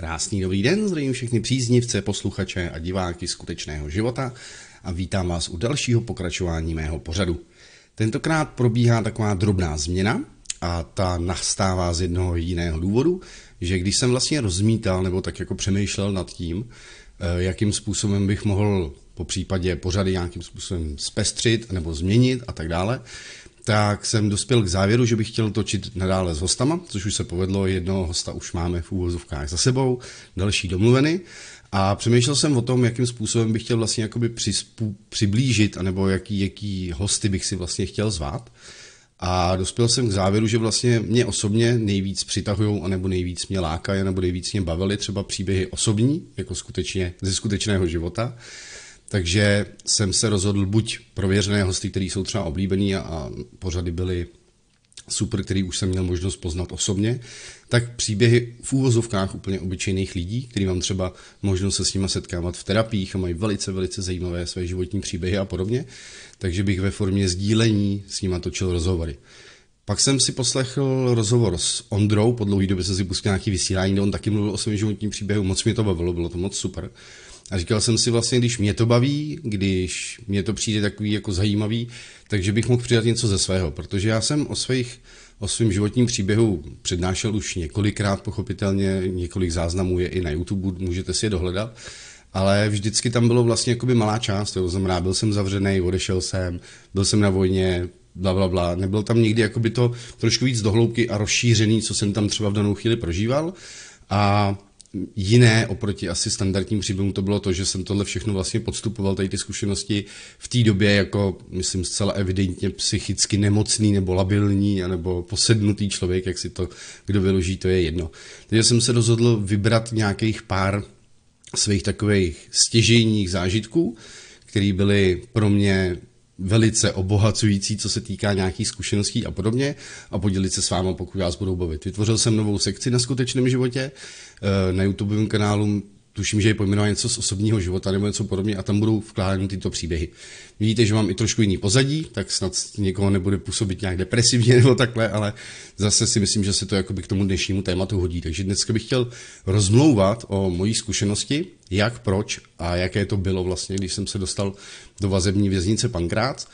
Krásný dobrý den, zdravím všechny příznivce, posluchače a diváky skutečného života a vítám vás u dalšího pokračování mého pořadu. Tentokrát probíhá taková drobná změna a ta nastává z jednoho jiného důvodu, že když jsem vlastně rozmítal nebo tak jako přemýšlel nad tím, eh, jakým způsobem bych mohl po případě pořady nějakým způsobem zpestřit nebo změnit a tak dále, tak jsem dospěl k závěru, že bych chtěl točit nadále s hostama, což už se povedlo, jednoho hosta už máme v úvozovkách za sebou, další domluveny. A přemýšlel jsem o tom, jakým způsobem bych chtěl vlastně jakoby přispů, přiblížit, anebo jaký, jaký hosty bych si vlastně chtěl zvát. A dospěl jsem k závěru, že vlastně mě osobně nejvíc přitahují, anebo nejvíc mě lákají, nebo nejvíc mě bavily třeba příběhy osobní, jako skutečně ze skutečného života. Takže jsem se rozhodl buď prověřené hosty, kteří jsou třeba oblíbený a, a pořady byly super, který už jsem měl možnost poznat osobně, tak příběhy v úvozovkách úplně obyčejných lidí, který mám třeba možnost se s nimi setkávat v terapiích a mají velice, velice zajímavé své životní příběhy a podobně, takže bych ve formě sdílení s nimi točil rozhovory. Pak jsem si poslechl rozhovor s Ondrou, po dlouhé době jsem si pustil nějaký vysílání, kde on taky mluvil o svém životním příběhu, moc mi to bavilo, bylo to moc super. A říkal jsem si vlastně, když mě to baví, když mě to přijde takový jako zajímavý, takže bych mohl přidat něco ze svého, protože já jsem o svých o svém životním příběhu přednášel už několikrát, pochopitelně několik záznamů je i na YouTube, můžete si je dohledat, ale vždycky tam bylo vlastně jakoby malá část, to znamená, byl jsem zavřený, odešel jsem, byl jsem na vojně, bla, bla, bla. Nebylo tam nikdy jakoby to trošku víc dohloubky a rozšířený, co jsem tam třeba v danou chvíli prožíval. A jiné oproti asi standardním příběhům to bylo to, že jsem tohle všechno vlastně podstupoval, tady ty zkušenosti v té době jako, myslím, zcela evidentně psychicky nemocný nebo labilní, nebo posednutý člověk, jak si to kdo vyloží, to je jedno. Takže jsem se rozhodl vybrat nějakých pár svých takových stěžejních zážitků, které byly pro mě velice obohacující, co se týká nějakých zkušeností a podobně a podělit se s váma, pokud vás budou bavit. Vytvořil jsem novou sekci na skutečném životě, Eh, na YouTube kanálu tuším, že je pojmenová něco z osobního života nebo něco podobně a tam budou vkládány tyto příběhy. Vidíte, že mám i trošku jiný pozadí, tak snad někoho nebude působit nějak depresivně nebo takhle, ale zase si myslím, že se to jakoby k tomu dnešnímu tématu hodí. Takže dneska bych chtěl rozmlouvat o mojí zkušenosti, jak, proč a jaké to bylo vlastně, když jsem se dostal do vazební věznice Pankrác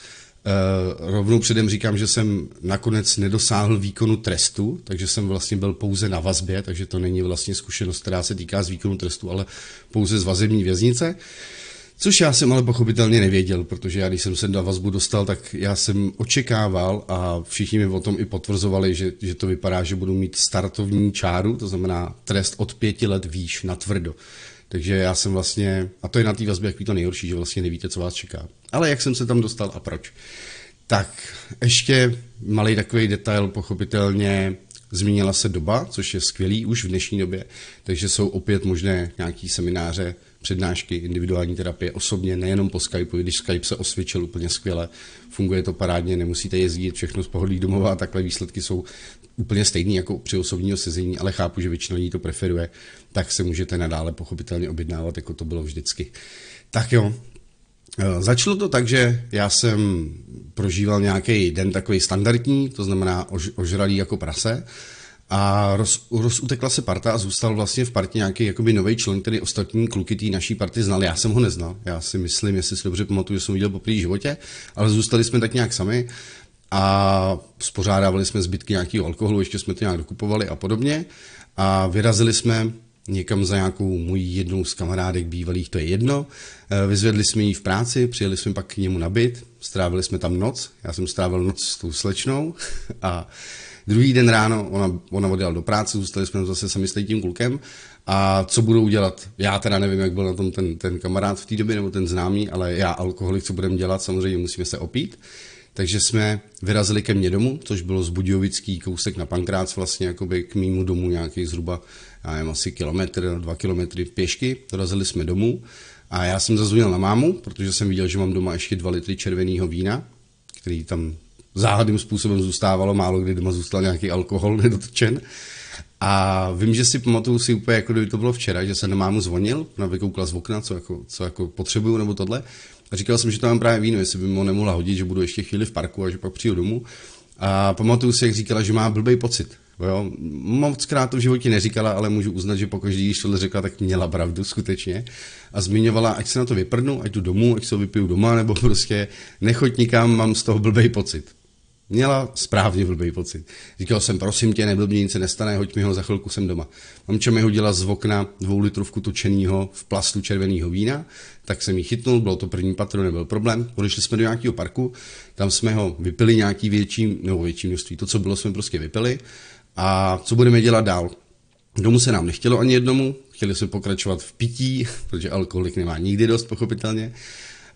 Eh, rovnou předem říkám, že jsem nakonec nedosáhl výkonu trestu, takže jsem vlastně byl pouze na vazbě, takže to není vlastně zkušenost, která se týká z výkonu trestu, ale pouze z vazební věznice. Což já jsem ale pochopitelně nevěděl, protože já když jsem se na vazbu dostal, tak já jsem očekával a všichni mi o tom i potvrzovali, že, že to vypadá, že budu mít startovní čáru, to znamená trest od pěti let výš na tvrdo. Takže já jsem vlastně, a to je na té vazbě takový to nejhorší, že vlastně nevíte, co vás čeká. Ale jak jsem se tam dostal a proč? Tak, ještě malý takový detail, pochopitelně změnila se doba, což je skvělý už v dnešní době, takže jsou opět možné nějaký semináře, přednášky, individuální terapie osobně, nejenom po Skypeu, když Skype se osvědčil úplně skvěle, funguje to parádně, nemusíte jezdit všechno z pohodlí domova a takhle výsledky jsou úplně stejný jako při osobního sezení, ale chápu, že většina lidí to preferuje, tak se můžete nadále pochopitelně objednávat, jako to bylo vždycky. Tak jo, Eh, začalo to tak, že já jsem prožíval nějaký den takový standardní, to znamená ož, ožralý jako prase. A roz, rozutekla se parta a zůstal vlastně v partě nějaký jakoby nový člen, který ostatní kluky té naší party znal. Já jsem ho neznal, já si myslím, jestli si dobře pamatuju, že jsem viděl poprvé životě, ale zůstali jsme tak nějak sami a spořádávali jsme zbytky nějakého alkoholu, ještě jsme to nějak dokupovali a podobně. A vyrazili jsme někam za nějakou můj jednou z kamarádek bývalých, to je jedno. Eh, vyzvedli jsme ji v práci, přijeli jsme pak k němu na byt, strávili jsme tam noc, já jsem strávil noc s tou slečnou a druhý den ráno ona, ona odjela do práce, zůstali jsme zase sami s tím klukem a co budou dělat? Já teda nevím, jak byl na tom ten, ten kamarád v té době nebo ten známý, ale já alkoholik, co budeme dělat, samozřejmě musíme se opít. Takže jsme vyrazili ke mně domů, což bylo z Budějovický kousek na Pankrác vlastně, jakoby k mýmu domu nějaký zhruba nevím, asi kilometr, dva kilometry pěšky, dorazili jsme domů a já jsem zazvonil na mámu, protože jsem viděl, že mám doma ještě dva litry červeného vína, který tam záhadným způsobem zůstávalo, málo kdy doma zůstal nějaký alkohol nedotčen. A vím, že si pamatuju si úplně, jako kdyby to bylo včera, že jsem na mámu zvonil, ona vykoukla z okna, co jako, co jako potřebuju nebo tohle. A říkal jsem, že tam mám právě víno, jestli by mu nemohla hodit, že budu ještě chvíli v parku a že pak přijdu domů. A pamatuju si, jak říkala, že má blbý pocit, Jo, moc krát to v životě neříkala, ale můžu uznat, že pokaždý, když tohle řekla, tak měla pravdu skutečně. A zmiňovala, ať se na to vyprdnu, ať jdu domů, ať se vypiju doma, nebo prostě nechoď nikam, mám z toho blbej pocit. Měla správně blbý pocit. Říkal jsem, prosím tě, nebyl mě nic se nestane, hoď mi ho, za chvilku jsem doma. Mamča mi hodila z okna dvou litrovku tučeného, v plastu červeného vína, tak jsem ji chytnul, bylo to první patro, nebyl problém. Odešli jsme do nějakého parku, tam jsme ho vypili nějaký větší, nebo větší množství, to, co bylo, jsme prostě vypili a co budeme dělat dál. Domů se nám nechtělo ani jednomu, chtěli jsme pokračovat v pití, protože alkoholik nemá nikdy dost, pochopitelně.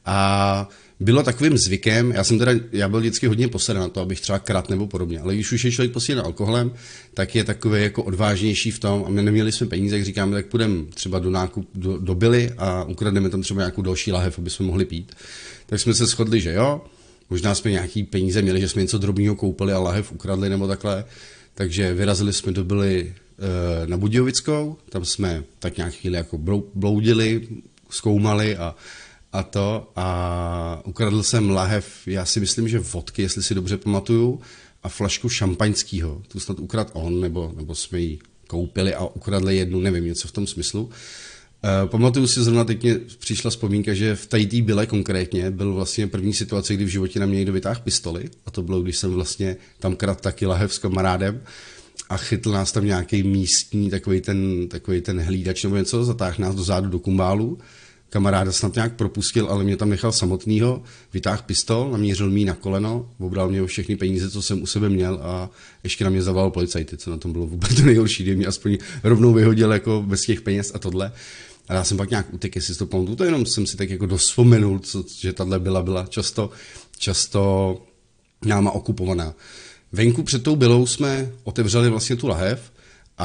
A bylo takovým zvykem, já jsem teda, já byl vždycky hodně poseden na to, abych třeba krát nebo podobně, ale když už je člověk posílen alkoholem, tak je takový jako odvážnější v tom, a my neměli jsme peníze, jak říkáme, tak půjdeme třeba do nákup, do, do byly a ukradneme tam třeba nějakou další lahev, aby jsme mohli pít. Tak jsme se shodli, že jo, možná jsme nějaký peníze měli, že jsme něco drobného koupili a lahev ukradli nebo takhle. Takže vyrazili jsme do Byly eh, na Budějovickou, tam jsme tak nějak chvíli jako bloudili, zkoumali a, a to a ukradl jsem lahev, já si myslím, že vodky, jestli si dobře pamatuju, a flašku šampaňského. Tu snad ukradl on, nebo, nebo jsme ji koupili a ukradli jednu, nevím, něco v tom smyslu. Eh, pamatuju si zrovna teď mě přišla vzpomínka, že v té byle konkrétně byl vlastně první situace, kdy v životě na mě někdo vytáhl pistoli a to bylo, když jsem vlastně tam krat taky lahev s kamarádem a chytl nás tam nějaký místní, takový ten, takový ten hlídač nebo něco, zatáhl nás dozadu do kumbálu kamaráda snad nějak propustil, ale mě tam nechal samotného, vytáhl pistol, namířil mi na koleno, obral mě o všechny peníze, co jsem u sebe měl a ještě na mě zavolal policajty, co na tom bylo vůbec to nejhorší, kdy mě aspoň rovnou vyhodil jako bez těch peněz a tohle. Uh, a já jsem pak nějak utek, jestli to pamatuju, to jenom jsem si tak jako dospomenul, co, že tahle byla, byla často, často náma okupovaná. Venku před tou bylou jsme otevřeli vlastně tu lahev a,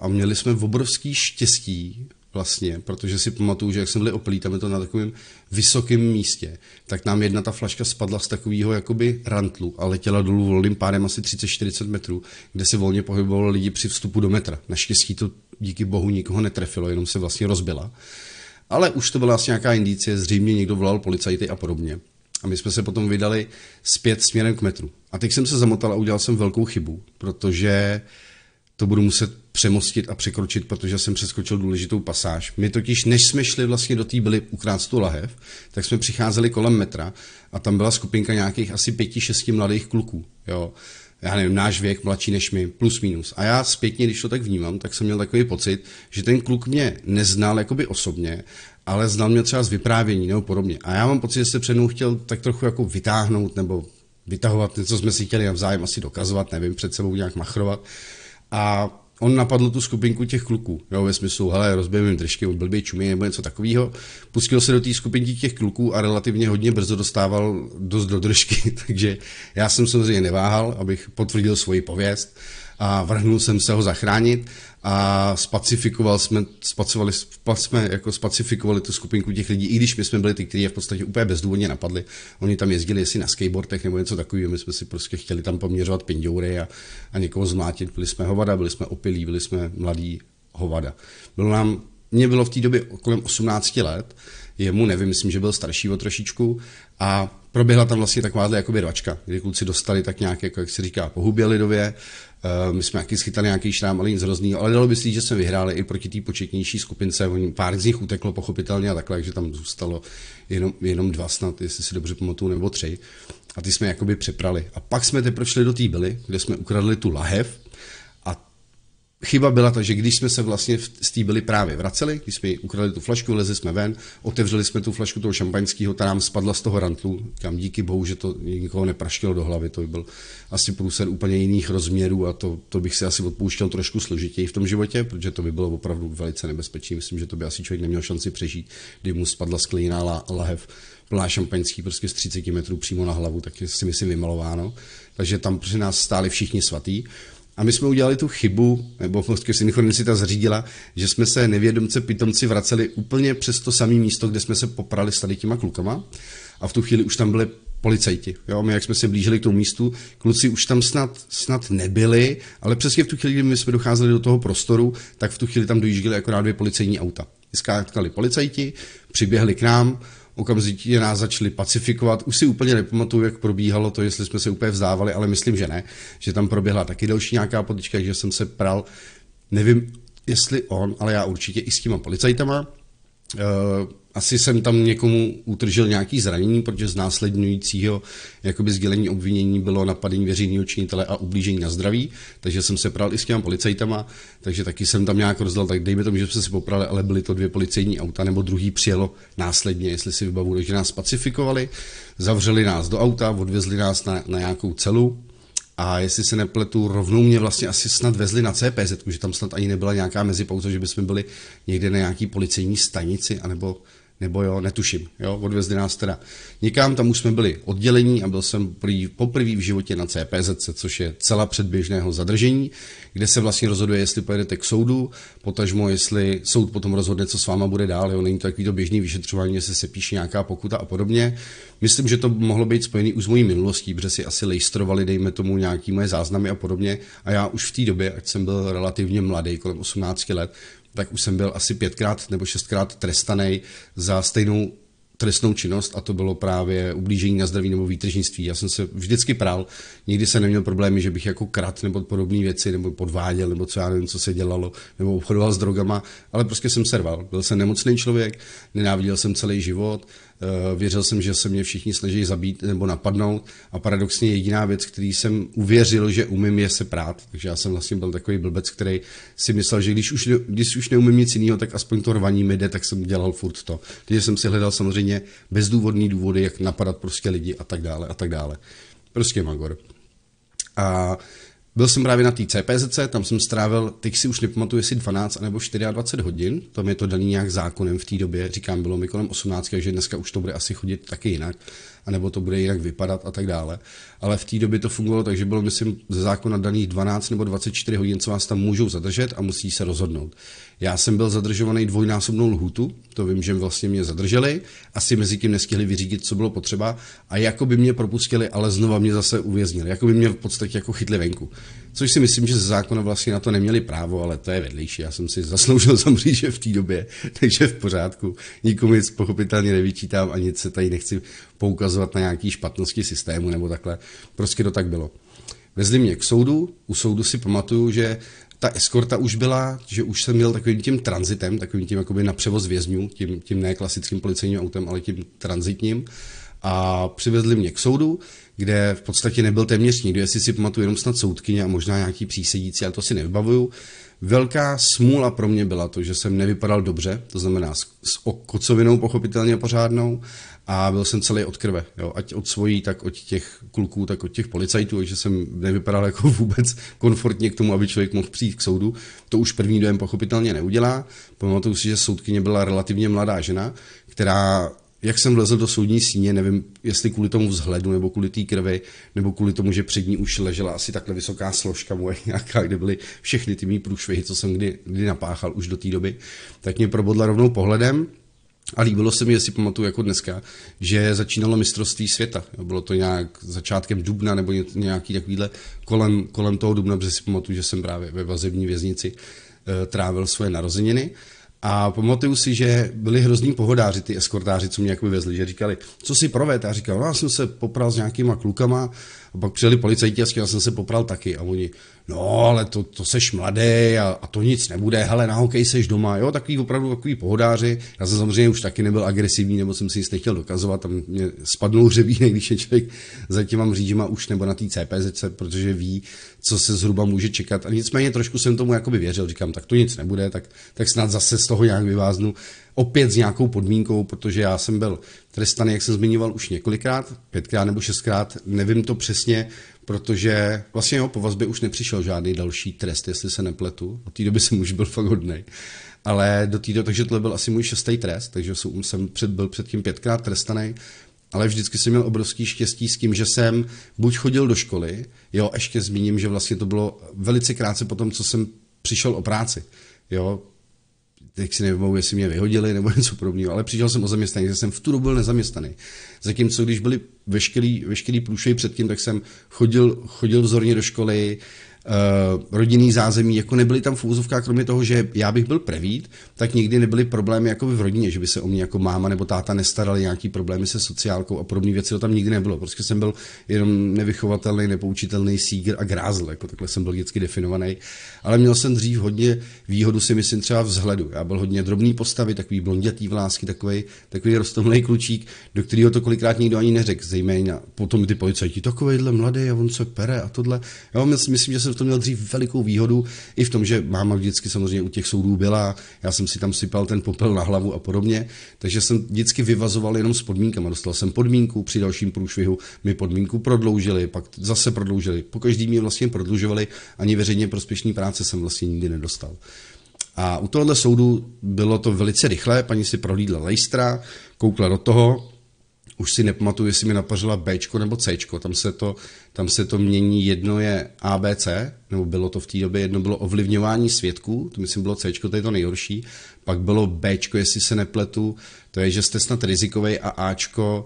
a měli jsme obrovský štěstí, vlastně, protože si pamatuju, že jak jsme byli opilí, tam je to na takovém vysokém místě, tak nám jedna ta flaška spadla z takového jakoby rantlu a letěla dolů volným pádem asi 30-40 metrů, kde se volně pohybovalo lidi při vstupu do metra. Naštěstí to díky bohu nikoho netrefilo, jenom se vlastně rozbila. Ale už to byla asi nějaká indicie, zřejmě někdo volal policajty a podobně. A my jsme se potom vydali zpět směrem k metru. A teď jsem se zamotal a udělal jsem velkou chybu, protože uh, to budu muset přemostit a překročit, protože jsem přeskočil důležitou pasáž. My totiž, než jsme šli vlastně do té byly ukrát tu lahev, tak jsme přicházeli kolem metra a tam byla skupinka nějakých asi pěti, šesti mladých kluků. Jo. Já nevím, náš věk, mladší než my, plus minus. A já zpětně, když to tak vnímám, tak jsem měl takový pocit, že ten kluk mě neznal jakoby osobně, ale znal mě třeba z vyprávění nebo podobně. A já mám pocit, že se před mnou chtěl tak trochu jako vytáhnout nebo vytahovat něco, co jsme si chtěli navzájem asi dokazovat, nevím, před sebou nějak machrovat a on napadl tu skupinku těch kluků, jo, ve smyslu, hele, rozbijeme jim držky, už blbě čumí nebo něco takového. Pustil se do té skupinky těch kluků a relativně hodně brzo dostával dost do držky, takže já jsem samozřejmě neváhal, abych potvrdil svoji pověst a vrhnul jsem se ho zachránit a spacifikoval jsme, spacovali, jsme jako spacifikovali tu skupinku těch lidí, i když my jsme byli ty, kteří je v podstatě úplně bezdůvodně napadli. Oni tam jezdili jestli na skateboardech nebo něco takového, my jsme si prostě chtěli tam poměřovat pindoury a, a někoho zmlátit. Byli jsme hovada, byli jsme opilí, byli jsme mladí hovada. Bylo nám, mě bylo v té době kolem 18 let, jemu nevím, myslím, že byl starší o trošičku a proběhla tam vlastně takováhle jakoby rvačka, kdy kluci dostali tak nějak, jako jak se říká, pohubě lidově, uh, Eh, my jsme taky schytali nějaký šrám, ale nic hrozný. ale dalo by si říct, že jsme vyhráli i proti té početnější skupince, oni, pár z nich uteklo pochopitelně a takhle, že tam zůstalo jenom, jenom dva snad, jestli si dobře pamatuju, nebo tři. A ty jsme jakoby přeprali. A pak jsme teprve šli do té byly, kde jsme ukradli tu lahev, chyba byla ta, že když jsme se vlastně z té byli právě vraceli, když jsme ukradli tu flašku, lezli jsme ven, otevřeli jsme tu flašku toho šampaňského, ta nám spadla z toho rantlu, kam díky bohu, že to nikoho nepraštilo do hlavy, to by byl asi průser úplně jiných rozměrů a to, to bych si asi odpouštěl trošku složitěji v tom životě, protože to by bylo opravdu velice nebezpečné. Myslím, že to by asi člověk neměl šanci přežít, kdy mu spadla skleněná la, lahev plná šampaňský prostě z 30 metrů přímo na hlavu, tak si myslím vymalováno. Takže tam při nás stáli všichni svatý. A my jsme udělali tu chybu, nebo prostě synchronicita zařídila, že jsme se nevědomce pitomci vraceli úplně přes to samé místo, kde jsme se poprali s tady těma klukama. A v tu chvíli už tam byly policajti. Jo? My, jak jsme se blížili k tomu místu, kluci už tam snad, snad nebyli, ale přesně v tu chvíli, kdy my jsme docházeli do toho prostoru, tak v tu chvíli tam dojížděly akorát dvě policejní auta. Vyskákali policajti, přiběhli k nám, okamžitě nás začali pacifikovat. Už si úplně nepamatuju, jak probíhalo to, jestli jsme se úplně vzdávali, ale myslím, že ne, že tam proběhla taky další nějaká potička, že jsem se pral, nevím, jestli on, ale já určitě i s těma policajtama. Uh, asi jsem tam někomu utržil nějaký zranění, protože z následujícího jakoby sdělení obvinění bylo napadení veřejného činitele a ublížení na zdraví, takže jsem se pral i s těma policajtama, takže taky jsem tam nějak rozdal, tak dejme tomu, že jsme si poprali, ale byly to dvě policejní auta, nebo druhý přijelo následně, jestli si vybavu, že nás pacifikovali, zavřeli nás do auta, odvezli nás na, na nějakou celu, a jestli se nepletu, rovnou mě vlastně asi snad vezli na CPZ, že tam snad ani nebyla nějaká mezipauza, že bychom byli někde na nějaký policejní stanici, anebo nebo jo, netuším, jo, odvezli nás teda nikam, tam už jsme byli oddělení a byl jsem poprvé v životě na CPZC, což je celá předběžného zadržení, kde se vlastně rozhoduje, jestli pojedete k soudu, potažmo, jestli soud potom rozhodne, co s váma bude dál, jo, není to takový to běžný vyšetřování, jestli se píše nějaká pokuta a podobně. Myslím, že to mohlo být spojený už s mojí minulostí, protože si asi lejstrovali, dejme tomu, nějaký moje záznamy a podobně. A já už v té době, ať jsem byl relativně mladý, kolem 18 let, tak už jsem byl asi pětkrát nebo šestkrát trestaný za stejnou trestnou činnost a to bylo právě ublížení na zdraví nebo výtržnictví. Já jsem se vždycky pral, nikdy jsem neměl problémy, že bych jako krat nebo podobné věci, nebo podváděl, nebo co já nevím, co se dělalo, nebo obchodoval s drogama, ale prostě jsem serval. Byl jsem nemocný člověk, nenáviděl jsem celý život, Eh, věřil jsem, že se mě všichni snaží zabít nebo napadnout a paradoxně jediná věc, který jsem uvěřil, že umím, je se prát. Takže já jsem vlastně byl takový blbec, který si myslel, že když už, když už neumím nic jiného, tak aspoň to rvaní mi jde, tak jsem dělal furt to. Takže jsem si hledal samozřejmě bezdůvodný důvody, jak napadat prostě lidi a tak dále a tak dále. Prostě magor. A byl jsem právě na té CPZC, tam jsem strávil, teď si už nepamatuju, jestli 12 nebo 24 hodin, tam je to daný nějak zákonem v té době, říkám, bylo mi kolem 18, takže dneska už to bude asi chodit taky jinak anebo to bude jinak vypadat a tak dále. Ale v té době to fungovalo takže bylo, myslím, ze zákona daných 12 nebo 24 hodin, co vás tam můžou zadržet a musí se rozhodnout. Já jsem byl zadržovaný dvojnásobnou lhutu, to vím, že vlastně mě zadrželi, asi mezi tím nestihli vyřídit, co bylo potřeba a jako by mě propustili, ale znova mě zase uvěznili, jako by mě v podstatě jako chytli venku což si myslím, že ze zákona vlastně na to neměli právo, ale to je vedlejší. Já jsem si zasloužil za že v té době, takže v pořádku. Nikomu nic pochopitelně nevyčítám a nic se tady nechci poukazovat na nějaké špatnosti systému nebo takhle. Prostě to tak bylo. Vezli mě k soudu, u soudu si pamatuju, že ta eskorta už byla, že už jsem měl takovým tím transitem, takovým tím jakoby na převoz vězňů, tím, tím ne klasickým policejním autem, ale tím transitním. A přivezli mě k soudu, kde v podstatě nebyl téměř nikdo, jestli si pamatuju jenom snad soudkyně a možná nějaký přísedící, ale to si nevybavuju. Velká smůla pro mě byla to, že jsem nevypadal dobře, to znamená s, s kocovinou pochopitelně pořádnou a byl jsem celý od krve, jo, ať od svojí, tak od těch kluků, tak od těch policajtů, že jsem nevypadal jako vůbec komfortně k tomu, aby člověk mohl přijít k soudu. To už první dojem pochopitelně neudělá. Pamatuju si, že soudkyně byla relativně mladá žena, která jak jsem vlezl do soudní síně, nevím, jestli kvůli tomu vzhledu, nebo kvůli té krvi, nebo kvůli tomu, že před ní už ležela asi takhle vysoká složka moje nějaká, kde byly všechny ty mý průšvihy, co jsem kdy, kdy napáchal už do té doby, tak mě probodla rovnou pohledem a líbilo se mi, jestli pamatuju jako dneska, že začínalo mistrovství světa. Bylo to nějak začátkem dubna nebo nějaký takovýhle kolem, kolem toho dubna, protože si pamatuju, že jsem právě ve vazební věznici eh, trávil svoje narozeniny. A pamatuju si, že byli hrozný pohodáři, ty eskortáři, co mě jako vezli, že říkali, co si proved? A říkal, no já jsem se popral s nějakýma klukama, a pak přijeli policajti a já jsem se popral taky. A oni, no ale to, to seš mladý a, a, to nic nebude, hele na hokej seš doma, jo, takový opravdu takový pohodáři. Já jsem samozřejmě už taky nebyl agresivní, nebo jsem si nic nechtěl dokazovat, tam mě spadnul hřebínek, když je člověk za těma mřížima už nebo na té CPZ, protože ví, co se zhruba může čekat. A nicméně trošku jsem tomu jakoby věřil, říkám, tak to nic nebude, tak, tak snad zase z toho nějak vyváznu. Opět s nějakou podmínkou, protože já jsem byl trestaný, jak jsem zmiňoval, už několikrát, pětkrát nebo šestkrát, nevím to přesně, protože vlastně jo, po vazbě už nepřišel žádný další trest, jestli se nepletu. Od té doby jsem už byl fakt hodný. Ale do té doby, takže tohle byl asi můj šestý trest, takže jsem, jsem před, byl předtím pětkrát trestaný, ale vždycky jsem měl obrovský štěstí s tím, že jsem buď chodil do školy, jo, ještě zmíním, že vlastně to bylo velice krátce po tom, co jsem přišel o práci. Jo, teď si nevím, jestli mě vyhodili nebo něco podobného, ale přišel jsem o zaměstnání, že jsem v tu dobu byl nezaměstnaný. Zatímco když byly veškerý, veškerý průšvy předtím, tak jsem chodil, chodil vzorně do školy, Eh, rodinný zázemí, jako nebyly tam v úzovkách, kromě toho, že já bych byl prevít, tak nikdy nebyly problémy jako v rodině, že by se o mě jako máma nebo táta nestarali nějaký problémy se sociálkou a podobné věci, to tam nikdy nebylo. Prostě jsem byl jenom nevychovatelný, nepoučitelný sígr a grázl, jako takhle jsem byl vždycky definovaný. Ale měl jsem dřív hodně výhodu, si myslím, třeba vzhledu. Já byl hodně drobný postavy, takový blondětý vlásky, takový, takový roztomlej klučík, do kterého to kolikrát nikdo ani neřekl, zejména potom ty policajti, takovýhle mladý a on se pere a tohle. Jo, myslím, že jsem jsem v tom měl dřív velikou výhodu, i v tom, že máma vždycky samozřejmě u těch soudů byla, já jsem si tam sypal ten popel na hlavu a podobně, takže jsem vždycky vyvazoval jenom s podmínkama. Dostal jsem podmínku při dalším průšvihu, mi podmínku prodloužili, pak zase prodloužili, po každý mi vlastně prodlužovali, ani veřejně prospěšný práce jsem vlastně nikdy nedostal. A u tohohle soudu bylo to velice rychlé, paní si prohlídla lejstra, koukla do toho, už si nepamatuju, jestli mi napařila B nebo C, tam se, to, tam se to mění, jedno je ABC, nebo bylo to v té době, jedno bylo ovlivňování svědků, to myslím bylo C, to je to nejhorší, pak bylo B, jestli se nepletu, to je, že jste snad rizikový a A, eh,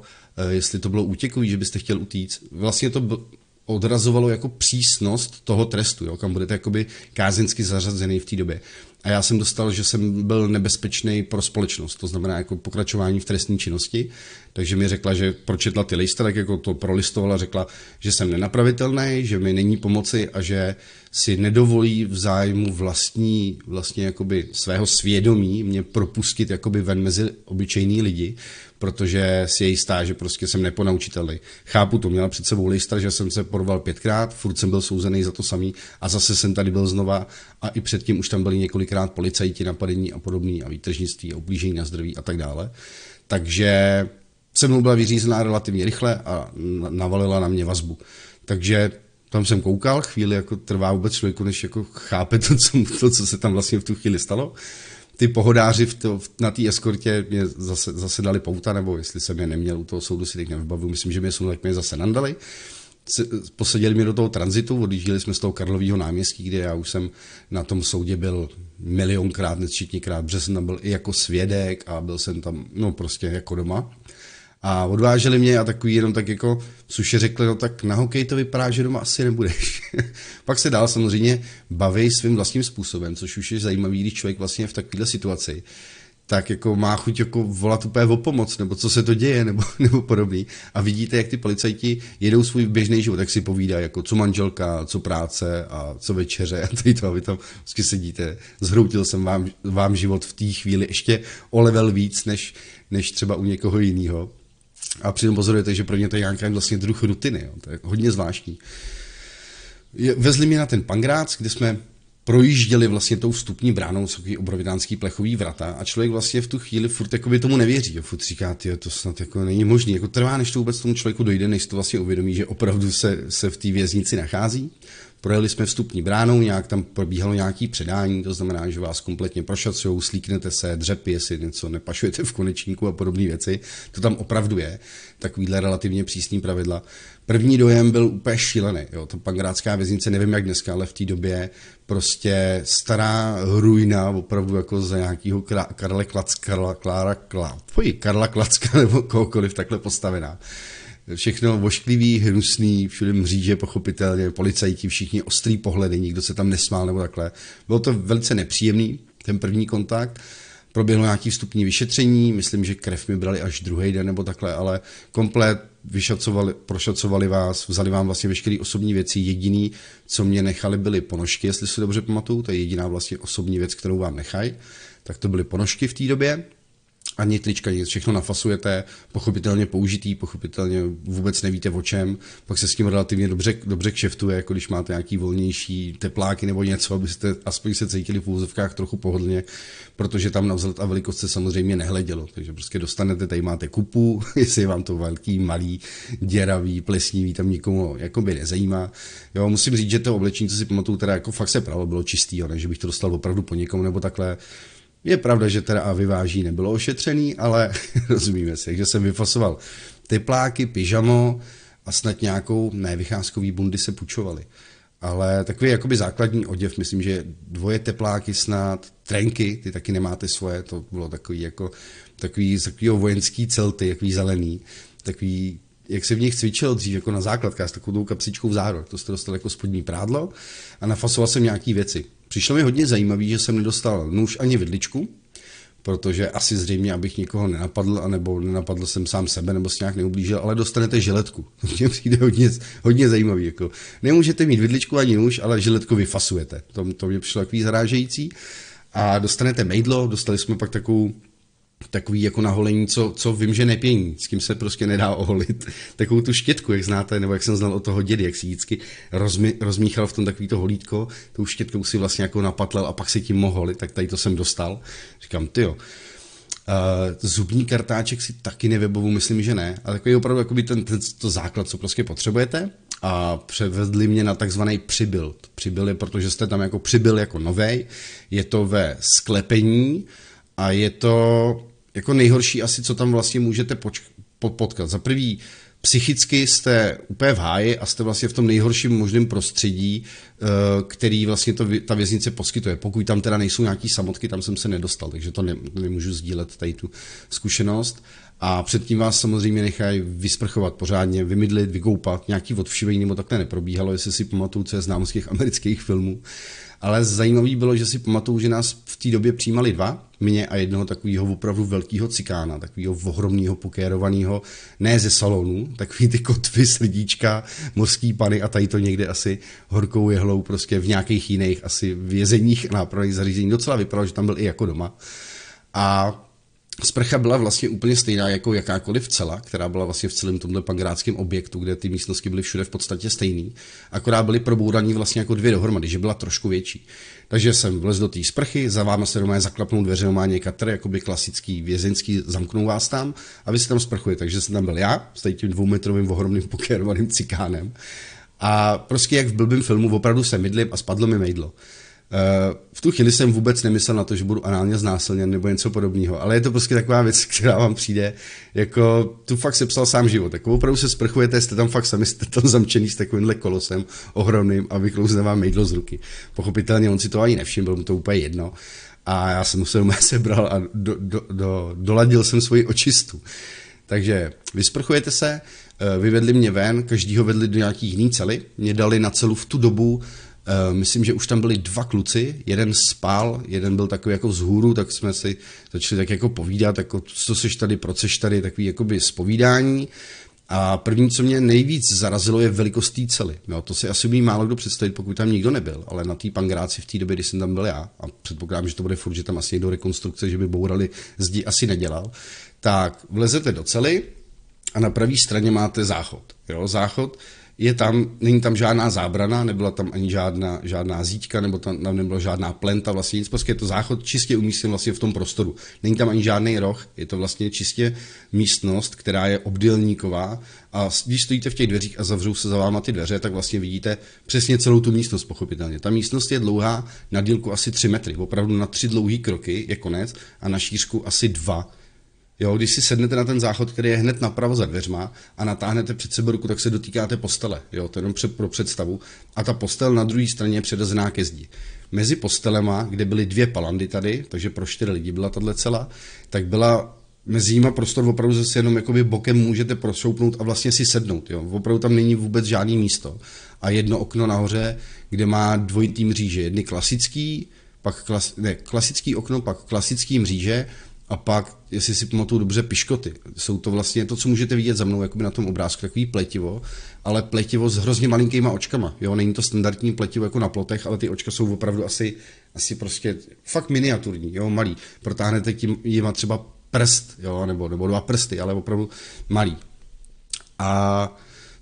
jestli to bylo útěkový, že byste chtěl utíct. Vlastně to odrazovalo jako přísnost toho trestu, jo, kam budete jakoby kázeňsky zařazený v té době a já jsem dostal, že jsem byl nebezpečný pro společnost, to znamená jako pokračování v trestní činnosti, takže mi řekla, že pročetla ty listy, tak jako to prolistovala, řekla, že jsem nenapravitelný, že mi není pomoci a že si nedovolí v zájmu vlastní, vlastně jakoby svého svědomí mě propustit jakoby ven mezi obyčejný lidi, protože si je jistá, že prostě jsem neponaučitelný. Chápu to, měla před sebou lista, že jsem se porval pětkrát, furt jsem byl souzený za to samý a zase jsem tady byl znova a i předtím už tam byli několikrát policajti, napadení a podobný a výtržnictví a ublížení na zdraví a tak dále. Takže se mnou byla vyřízená relativně rychle a navalila na mě vazbu. Takže tam jsem koukal, chvíli jako trvá vůbec člověku, než jako chápe to co, to, co se tam vlastně v tu chvíli stalo ty pohodáři v to, v, na té eskortě mě zase, zase dali pouta, nebo jestli jsem je neměl u toho soudu, si teď nevybavuju, myslím, že mě jsou tak mě zase nandali. Posadili mě do toho tranzitu, odjížděli jsme z toho Karlového náměstí, kde já už jsem na tom soudě byl milionkrát, nesčetněkrát, protože jsem tam byl i jako svědek a byl jsem tam, no prostě jako doma a odváželi mě a takový jenom tak jako suše řekli, no tak na hokej to vypadá, že doma asi nebudeš. Pak se dál samozřejmě baví svým vlastním způsobem, což už je zajímavý, když člověk vlastně v takovéhle situaci tak jako má chuť jako volat úplně o pomoc, nebo co se to děje, nebo, nebo podobný. A vidíte, jak ty policajti jedou svůj běžný život, tak si povídají, jako co manželka, co práce a co večeře a tady to, a vy tam vždycky sedíte. Zhroutil jsem vám, vám život v té chvíli ještě o level víc, než, než třeba u někoho jiného. A přitom pozorujete, že pro ně to je nějaký vlastně druh rutiny. Jo. To je hodně zvláštní. Je, vezli mě na ten Pangrác, kde jsme projížděli vlastně tou vstupní bránou, jsou takový obrovitánský plechový vrata a člověk vlastně v tu chvíli furt jako by tomu nevěří, jo, furt říká, tyjo, to snad jako není možný, jako trvá, než to vůbec tomu člověku dojde, než to vlastně uvědomí, že opravdu se, se v té věznici nachází Projeli jsme vstupní bránou, nějak tam probíhalo nějaké předání, to znamená, že vás kompletně prošacují, slíknete se, dřepy, jestli něco nepašujete v konečníku a podobné věci. To tam opravdu je, takovýhle relativně přísný pravidla. První dojem byl úplně šílený. Jo. Ta pangrácká věznice, nevím jak dneska, ale v té době prostě stará ruina, opravdu jako za nějakého Karla Klacka, Klára Klá, Karla Klacka nebo kohokoliv takhle postavená všechno vošklivý, hnusný, všude mříže, pochopitelně, policajti, všichni ostrý pohledy, nikdo se tam nesmál nebo takhle. Bylo to velice nepříjemný, ten první kontakt. Proběhlo nějaké vstupní vyšetření, myslím, že krev mi brali až druhý den nebo takhle, ale komplet vyšacovali, prošacovali vás, vzali vám vlastně veškeré osobní věci. Jediný, co mě nechali, byly ponožky, jestli si dobře pamatuju, to je jediná vlastně osobní věc, kterou vám nechají. Tak to byly ponožky v té době ani trička, nic, všechno nafasujete, pochopitelně použitý, pochopitelně vůbec nevíte o čem, pak se s tím relativně dobře, dobře kšeftuje, jako když máte nějaký volnější tepláky nebo něco, abyste aspoň se cítili v úzovkách trochu pohodlně, protože tam na vzhled a velikost se samozřejmě nehledělo, takže prostě dostanete, tady máte kupu, jestli je vám to velký, malý, děravý, plesnivý, tam nikomu jako by nezajímá. Jo, musím říct, že to oblečení, co si pamatuju, teda jako fakt se pravo bylo čistý, jo, ne, že bych to dostal opravdu po někom nebo takhle, je pravda, že teda a vyváží nebylo ošetřený, ale rozumíme si, že jsem vyfasoval tepláky, pyžamo a snad nějakou, nevycházkový bundy se pučovaly. Ale takový jakoby základní oděv, myslím, že dvoje tepláky snad, trenky, ty taky nemáte svoje, to bylo takový jako, takový, takovýho vojenský celty, takový zelený, takový jak se v nich cvičil dřív jako na základkách s takovou kapsičkou v zároveň. To jste dostal jako spodní prádlo a nafasoval jsem nějaký věci. Přišlo mi hodně zajímavé, že jsem nedostal nůž ani vidličku, protože asi zřejmě, abych nikoho nenapadl, nebo nenapadl jsem sám sebe, nebo si nějak neublížil, ale dostanete žiletku. To mě přijde hodně, hodně zajímavý. Jako. Nemůžete mít vidličku ani nůž, ale žiletku vyfasujete. To, to mě přišlo takový zarážející. A dostanete mejdlo, dostali jsme pak takovou takový jako naholení, co, co vím, že nepění, s kým se prostě nedá oholit. Takovou tu štětku, jak znáte, nebo jak jsem znal od toho dědy, jak si vždycky rozmi, rozmíchal v tom takový to holítko, tou štětkou si vlastně jako napatlel a pak si tím mohl tak tady to jsem dostal. Říkám, ty jo. Uh, zubní kartáček si taky nevebovu, myslím, že ne, ale takový opravdu jakoby ten, ten, to základ, co prostě potřebujete a převedli mě na takzvaný přibyl. Přibyl je, protože jste tam jako přibyl jako novej, je to ve sklepení, a je to jako nejhorší asi, co tam vlastně můžete poč- potkat. Za prvý, psychicky jste úplně v háji a jste vlastně v tom nejhorším možném prostředí, eh, který vlastně to, ta věznice poskytuje. Pokud tam teda nejsou nějaký samotky, tam jsem se nedostal, takže to ne, nemůžu sdílet tady tu zkušenost. A předtím vás samozřejmě nechají vysprchovat pořádně, vymydlit, vykoupat, nějaký odvšivení nebo takhle neprobíhalo, jestli si pamatuju, co je z amerických filmů. Uh, ale zajímavý bylo, že si pamatuju, že nás v té době přijímali dva, mě a jednoho takového opravdu velkého cikána, takového ohromného pokérovaného, ne ze salonu, takový ty kotvy, srdíčka, mořský pany a tady to někde asi horkou jehlou prostě v nějakých jiných asi vězeních a nápravných zařízení. Docela vypadalo, že tam byl i jako doma. A Sprcha byla vlastně úplně stejná jako jakákoliv cela, která byla vlastně v celém tomhle pangráckém objektu, kde ty místnosti byly všude v podstatě stejný, akorát byly probouraní vlastně jako dvě dohromady, že byla trošku větší. Takže jsem vlez do té sprchy, za váma se doma zaklapnou dveře, má katr, by klasický vězeňský, zamknou vás tam a vy se tam sprchujete. Takže jsem tam byl já s tím dvoumetrovým ohromným pokérovaným cikánem. A prostě jak v blbém filmu opravdu se mydlím a spadlo mi mejdlo. Eh, v tu chvíli jsem vůbec nemyslel na to, že budu análně znásilněn nebo něco podobného, ale je to prostě taková věc, která vám přijde, jako tu fakt se psal sám život, jako opravdu se sprchujete, jste tam fakt sami, jste tam zamčený s takovýmhle kolosem ohromným a vyklouzne vám mejdlo z ruky. Pochopitelně on si to ani nevšiml, bylo mu to úplně jedno, a já jsem se doma sebral a do, do, do, doladil jsem svoji očistu. Takže vysprchujete se, eh, vyvedli mě ven, každýho vedli do nějakých jiný cely, mě dali na celu v tu dobu Eh, myslím, že už tam byli dva kluci, jeden spal, jeden byl takový jako vzhůru, tak jsme si začali tak jako povídat, jako co seš tady, proč seš tady, takový jakoby spovídání. A první, co mě nejvíc zarazilo, je velikost té cely. Jo, to si asi umí málo kdo představit, pokud tam nikdo nebyl, ale na té pangráci v té době, kdy jsem tam byl já, a předpokládám, že to bude furt, že tam asi někdo rekonstrukce, že by bourali zdi, asi nedělal, tak vlezete do cely a na pravé straně máte záchod. Jo, záchod, je tam, není tam žádná zábrana, nebyla tam ani žádná, žádná zítka nebo tam, tam nebyla žádná plenta, vlastně nic, prostě je to záchod čistě umístěn vlastně v tom prostoru. Není tam ani žádný roh, je to vlastně čistě místnost, která je obdélníková a když stojíte v těch dveřích a zavřou se za váma ty dveře, tak vlastně vidíte přesně celou tu místnost, pochopitelně. Ta místnost je dlouhá na dílku asi 3 metry, opravdu na tři dlouhý kroky je konec a na šířku asi dva Jo, když si sednete na ten záchod, který je hned napravo za dveřma a natáhnete před sebe ruku, tak se dotýkáte postele. Jo, to jenom pro představu. A ta postel na druhé straně je předazená ke zdi. Mezi postelema, kde byly dvě palandy tady, takže pro čtyři lidi byla tahle celá, tak byla mezi nima prostor opravdu zase jenom jakoby bokem můžete prošoupnout a vlastně si sednout. Jo. Opravdu tam není vůbec žádný místo. A jedno okno nahoře, kde má dvojitý mříže. Jedny klasický, pak klas, ne, klasický okno, pak klasický mříže a pak, jestli si pamatuju dobře, piškoty. Jsou to vlastně to, co můžete vidět za mnou jakoby na tom obrázku, takový pletivo, ale pletivo s hrozně malinkýma očkama. Jo, není to standardní pletivo jako na plotech, ale ty očka jsou opravdu asi, asi prostě fakt miniaturní, jo, malý. Protáhnete tím, jima třeba prst, jo, nebo, nebo dva prsty, ale opravdu malý. A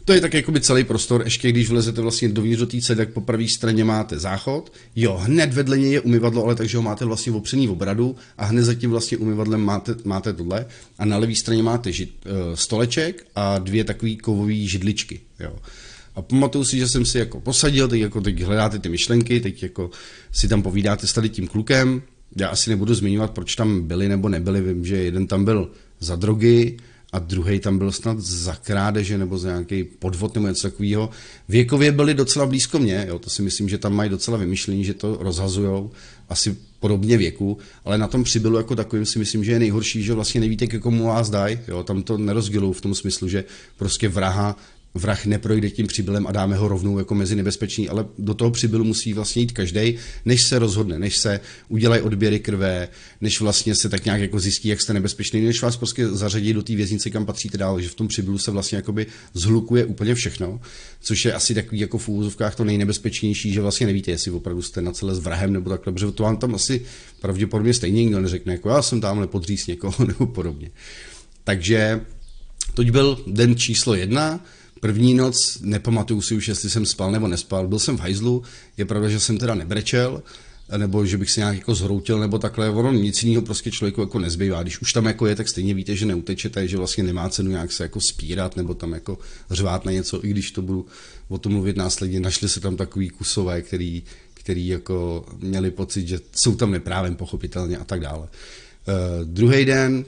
to je tak jakoby celý prostor, ještě když vlezete vlastně dovnitř do té tak po pravé straně máte záchod. Jo, hned vedle něj je umyvadlo, ale takže ho máte vlastně opřený v obradu a hned za tím vlastně umyvadlem máte, máte tohle. A na levé straně máte žid, eh, stoleček a dvě takové kovové židličky. Jo. A pamatuju si, že jsem si jako posadil, teď jako teď hledáte ty myšlenky, teď jako si tam povídáte s tady tím klukem. Já asi nebudu zmiňovat, proč tam byli nebo nebyli, vím, že jeden tam byl za drogy, a druhý tam byl snad za krádeže nebo za nějaký podvod nebo něco takového. Věkově byli docela blízko mě, jo, to si myslím, že tam mají docela vymyšlení, že to rozhazujou, asi podobně věku, ale na tom přibylo jako takovým si myslím, že je nejhorší, že vlastně nevíte, ke komu vás dají, jo, tam to nerozdělují v tom smyslu, že prostě vraha vrah neprojde tím přibylem a dáme ho rovnou jako mezi nebezpečný, ale do toho přibylu musí vlastně jít každý, než se rozhodne, než se udělají odběry krve, než vlastně se tak nějak jako zjistí, jak jste nebezpečný, než vás prostě zařadí do té věznice, kam patříte dál, že v tom přibylu se vlastně jakoby zhlukuje úplně všechno, což je asi takový jako v úvozovkách to nejnebezpečnější, že vlastně nevíte, jestli opravdu jste na celé s vrahem nebo takhle, protože to vám tam asi pravděpodobně stejně nikdo neřekne, jako já jsem tamhle podříz někoho nebo podobně. Takže toť byl den číslo jedna, První noc, nepamatuju si už, jestli jsem spal nebo nespal, byl jsem v hajzlu, je pravda, že jsem teda nebrečel, nebo že bych se nějak jako zhroutil, nebo takhle, ono nic jiného prostě člověku jako nezbývá. Když už tam jako je, tak stejně víte, že neutečete, že vlastně nemá cenu nějak se jako spírat, nebo tam jako řvát na něco, i když to budu o tom mluvit následně. Našli se tam takový kusové, který, který jako měli pocit, že jsou tam neprávem pochopitelně a tak dále. Uh, druhý den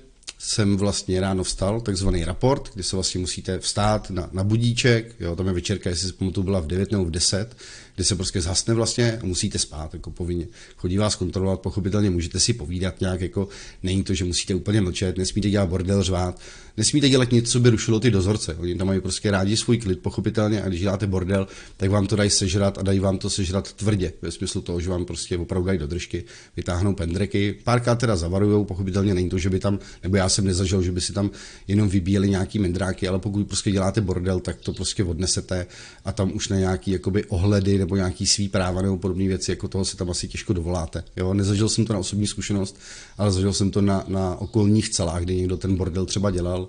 jsem vlastně ráno vstal, takzvaný raport, kdy se vlastně musíte vstát na, na budíček, jo, tam je večerka, jestli se tu byla v 9 nebo v 10, kdy se prostě zhasne vlastně a musíte spát jako povinně. Chodí vás kontrolovat, pochopitelně můžete si povídat nějak, jako není to, že musíte úplně mlčet, nesmíte dělat bordel, řvát, nesmíte dělat něco, co by rušilo ty dozorce. Oni tam mají prostě rádi svůj klid, pochopitelně, a když děláte bordel, tak vám to dají sežrat a dají vám to sežrat tvrdě, ve smyslu toho, že vám prostě opravdu dají do držky, vytáhnou pendreky. Párkrát teda zavarujou, pochopitelně není to, že by tam, nebo já jsem nezažil, že by si tam jenom vybíjeli nějaký mendráky, ale pokud prostě děláte bordel, tak to prostě odnesete a tam už na nějaký jakoby ohledy nebo nějaký svý práva nebo podobné věci, jako toho se tam asi těžko dovoláte. Jo? Nezažil jsem to na osobní zkušenost, ale zažil jsem to na, na okolních celách, kde někdo ten bordel třeba dělal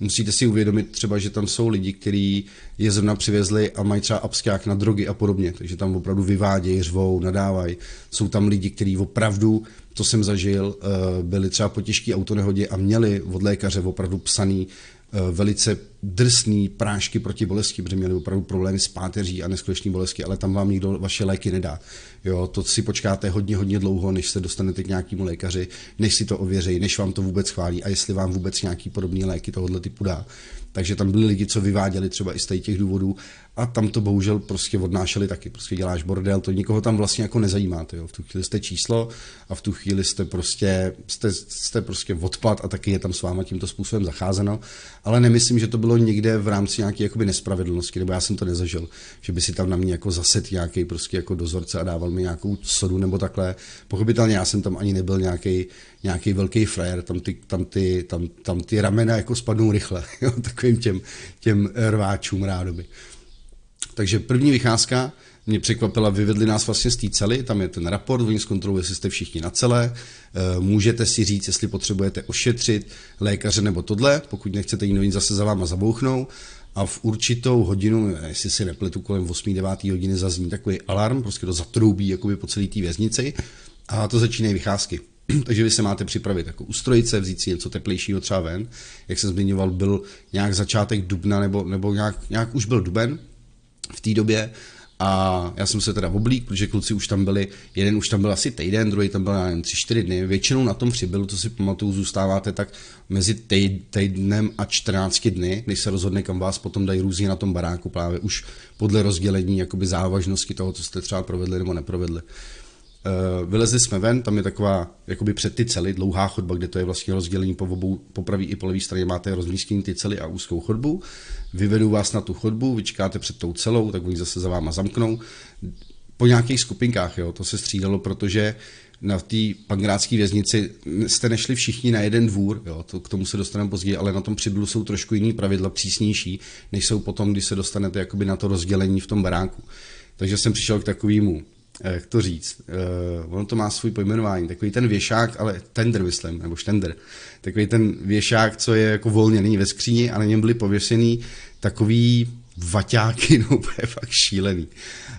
Musíte si uvědomit třeba, že tam jsou lidi, kteří je zrovna přivezli a mají třeba abskák na drogy a podobně, takže tam opravdu vyvádějí, řvou, nadávají. Jsou tam lidi, kteří opravdu, to jsem zažil, eh, byli třeba po těžké autonehodě a měli od lékaře opravdu psaný Eh, velice drsný prášky proti bolesti, protože měli opravdu problémy s páteří a neskutečné bolesti, ale tam vám nikdo vaše léky nedá. Jo, to si počkáte hodně, hodně dlouho, než se dostanete k nějakému lékaři, než si to ověří, než vám to vůbec chválí a jestli vám vůbec nějaký podobný léky tohoto typu dá. Takže tam byli lidi, co vyváděli třeba i z těch důvodů a tam to bohužel prostě odnášeli taky. Prostě děláš bordel, to nikoho tam vlastně jako nezajímá Jo. V tu chvíli jste číslo a v tu chvíli jste prostě, jste, jste prostě odpad a taky je tam s váma tímto způsobem zacházeno. Ale nemyslím, že to bylo někde v rámci nějaké jakoby nespravedlnosti, nebo já jsem to nezažil, že by si tam na mě jako zaset nějaký prostě jako dozorce a dával mi nějakou sodu nebo takhle. Pochopitelně já jsem tam ani nebyl nějaký, nějaký velký frajer, tam ty, tam, ty, tam, tam ty ramena jako spadnou rychle, jo, takovým těm, těm rváčům rádoby. Takže první vycházka mě překvapila, vyvedli nás vlastně z té cely, tam je ten raport, oni zkontrolují, jestli jste všichni na celé, eh, můžete si říct, jestli potřebujete ošetřit lékaře nebo tohle, pokud nechcete jinovin zase za váma zabouchnou a v určitou hodinu, jestli si nepletu, kolem 8. 9. hodiny zazní takový alarm, prostě to zatroubí jakoby po celé té věznici a to začínají vycházky. Takže vy se máte připravit jako ustrojice, vzít si něco teplejšího třeba ven. Jak jsem zmiňoval, byl nějak začátek dubna nebo, nebo nějak, nějak už byl duben, v té době a já jsem se teda oblík, protože kluci už tam byli, jeden už tam byl asi týden, druhý tam byl, na tři, čtyři dny. Většinou na tom přibyl, to si pamatuju, zůstáváte tak mezi tej, týdnem a 14 dny, když se rozhodne, kam vás potom dají různě na tom baráku, právě už podle rozdělení jakoby závažnosti toho, co jste třeba provedli nebo neprovedli. Eh, vylezli jsme ven, tam je taková jakoby před ty cely dlouhá chodba, kde to je vlastně rozdělení po obou, po pravý i po levý straně máte rozmístění ty cely a úzkou chodbu. Vyvedou vás na tu chodbu, vyčkáte před tou celou, tak oni zase za váma zamknou. Po nějakých skupinkách, jo, to se střídalo, protože na té pangrácké věznici jste nešli všichni na jeden dvůr, jo, to, k tomu se dostaneme později, ale na tom přibylu jsou trošku jiný pravidla, přísnější, než jsou potom, když se dostanete jakoby na to rozdělení v tom baráku. Takže jsem přišel k takovému Eh, jak to říct, uh, ono to má svůj pojmenování, takový ten věšák, ale tender myslím, nebo štender, takový ten věšák, co je jako volně, není ve skříni a na něm byly pověšený takový vaťáky, no je fakt šílený.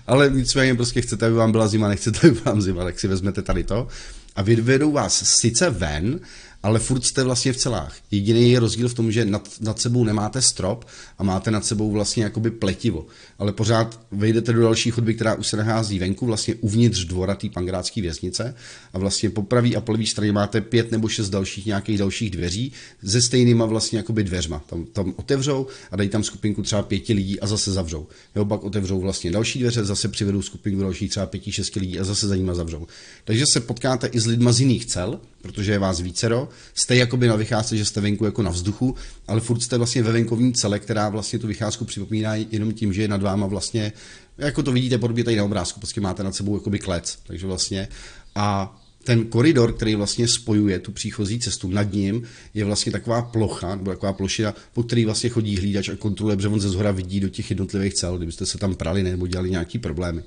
Ale nicméně prostě chcete, aby vám byla zima, nechcete, aby vám zima, tak si vezmete tady to a vyvedou vás sice ven, ale furt jste vlastně v celách. Jediný je rozdíl v tom, že nad, nad sebou nemáte strop a máte nad sebou vlastně jakoby pletivo, ale pořád vejdete do další chodby, která už se nachází venku, vlastně uvnitř dvora té pangrácké věznice a vlastně po pravý a po levý straně máte pět nebo šest dalších nějakých dalších dveří se stejnýma vlastně jakoby dveřma. Tam, tam otevřou a dají tam skupinku třeba pěti lidí a zase zavřou. Jo, pak otevřou vlastně další dveře, zase přivedou skupinku dalších třeba pěti, šesti lidí a zase za nima zavřou. Takže se potkáte i s lidma z jiných cel, protože je vás vícero, jo. Jste jakoby na vycházce, že jste venku jako na vzduchu, ale furt jste vlastně ve venkovní cele, která vlastně tu vycházku připomíná jenom tím, že je nad váma vlastně, jako to vidíte podobně tady na obrázku, prostě máte nad sebou jakoby klec, takže vlastně a ten koridor, který vlastně spojuje tu příchozí cestu nad ním, je vlastně taková plocha, nebo taková plošina, po který vlastně chodí hlídač a kontroluje, protože on ze zhora vidí do těch jednotlivých cel, kdybyste se tam prali nebo dělali nějaký problémy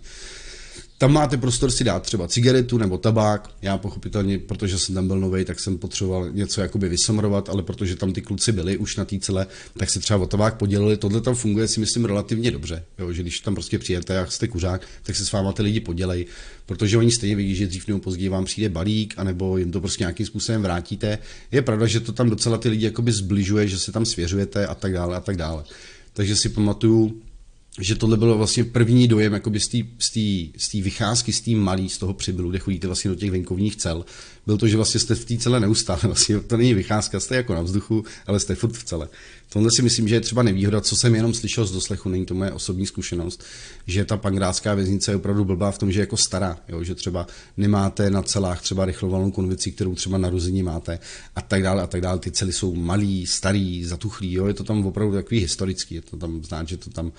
tam máte prostor si dát třeba cigaretu nebo tabák. Já pochopitelně, protože jsem tam byl nový, tak jsem potřeboval něco jakoby vysomrovat, ale protože tam ty kluci byli už na té celé, tak se třeba o tabák podělili. Tohle tam funguje si myslím relativně dobře, jo? že když tam prostě přijete a jste kuřák, tak se s váma ty lidi podělej, protože oni stejně vidí, že dřív nebo později vám přijde balík, anebo jim to prostě nějakým způsobem vrátíte. Je pravda, že to tam docela ty lidi jakoby zbližuje, že se tam svěřujete a tak dále a tak dále. Takže si pamatuju, že tohle bylo vlastně první dojem jakoby z té vycházky, z té malý, z toho přibylu, kde chodíte vlastně do těch venkovních cel, byl to, že vlastně jste v té celé neustále, vlastně to není vycházka, jste jako na vzduchu, ale jste furt v celé. Tohle si myslím, že je třeba nevýhoda, co jsem jenom slyšel z doslechu, není to moje osobní zkušenost, že ta pangrácká věznice je opravdu blbá v tom, že je jako stará, jo? že třeba nemáte na celách třeba rychlovalnou konvici, kterou třeba na rození máte a tak dále a tak dále. Ty cely jsou malý, starý, zatuchlý, jo? je to tam opravdu takový historický, je to tam znát, že to tam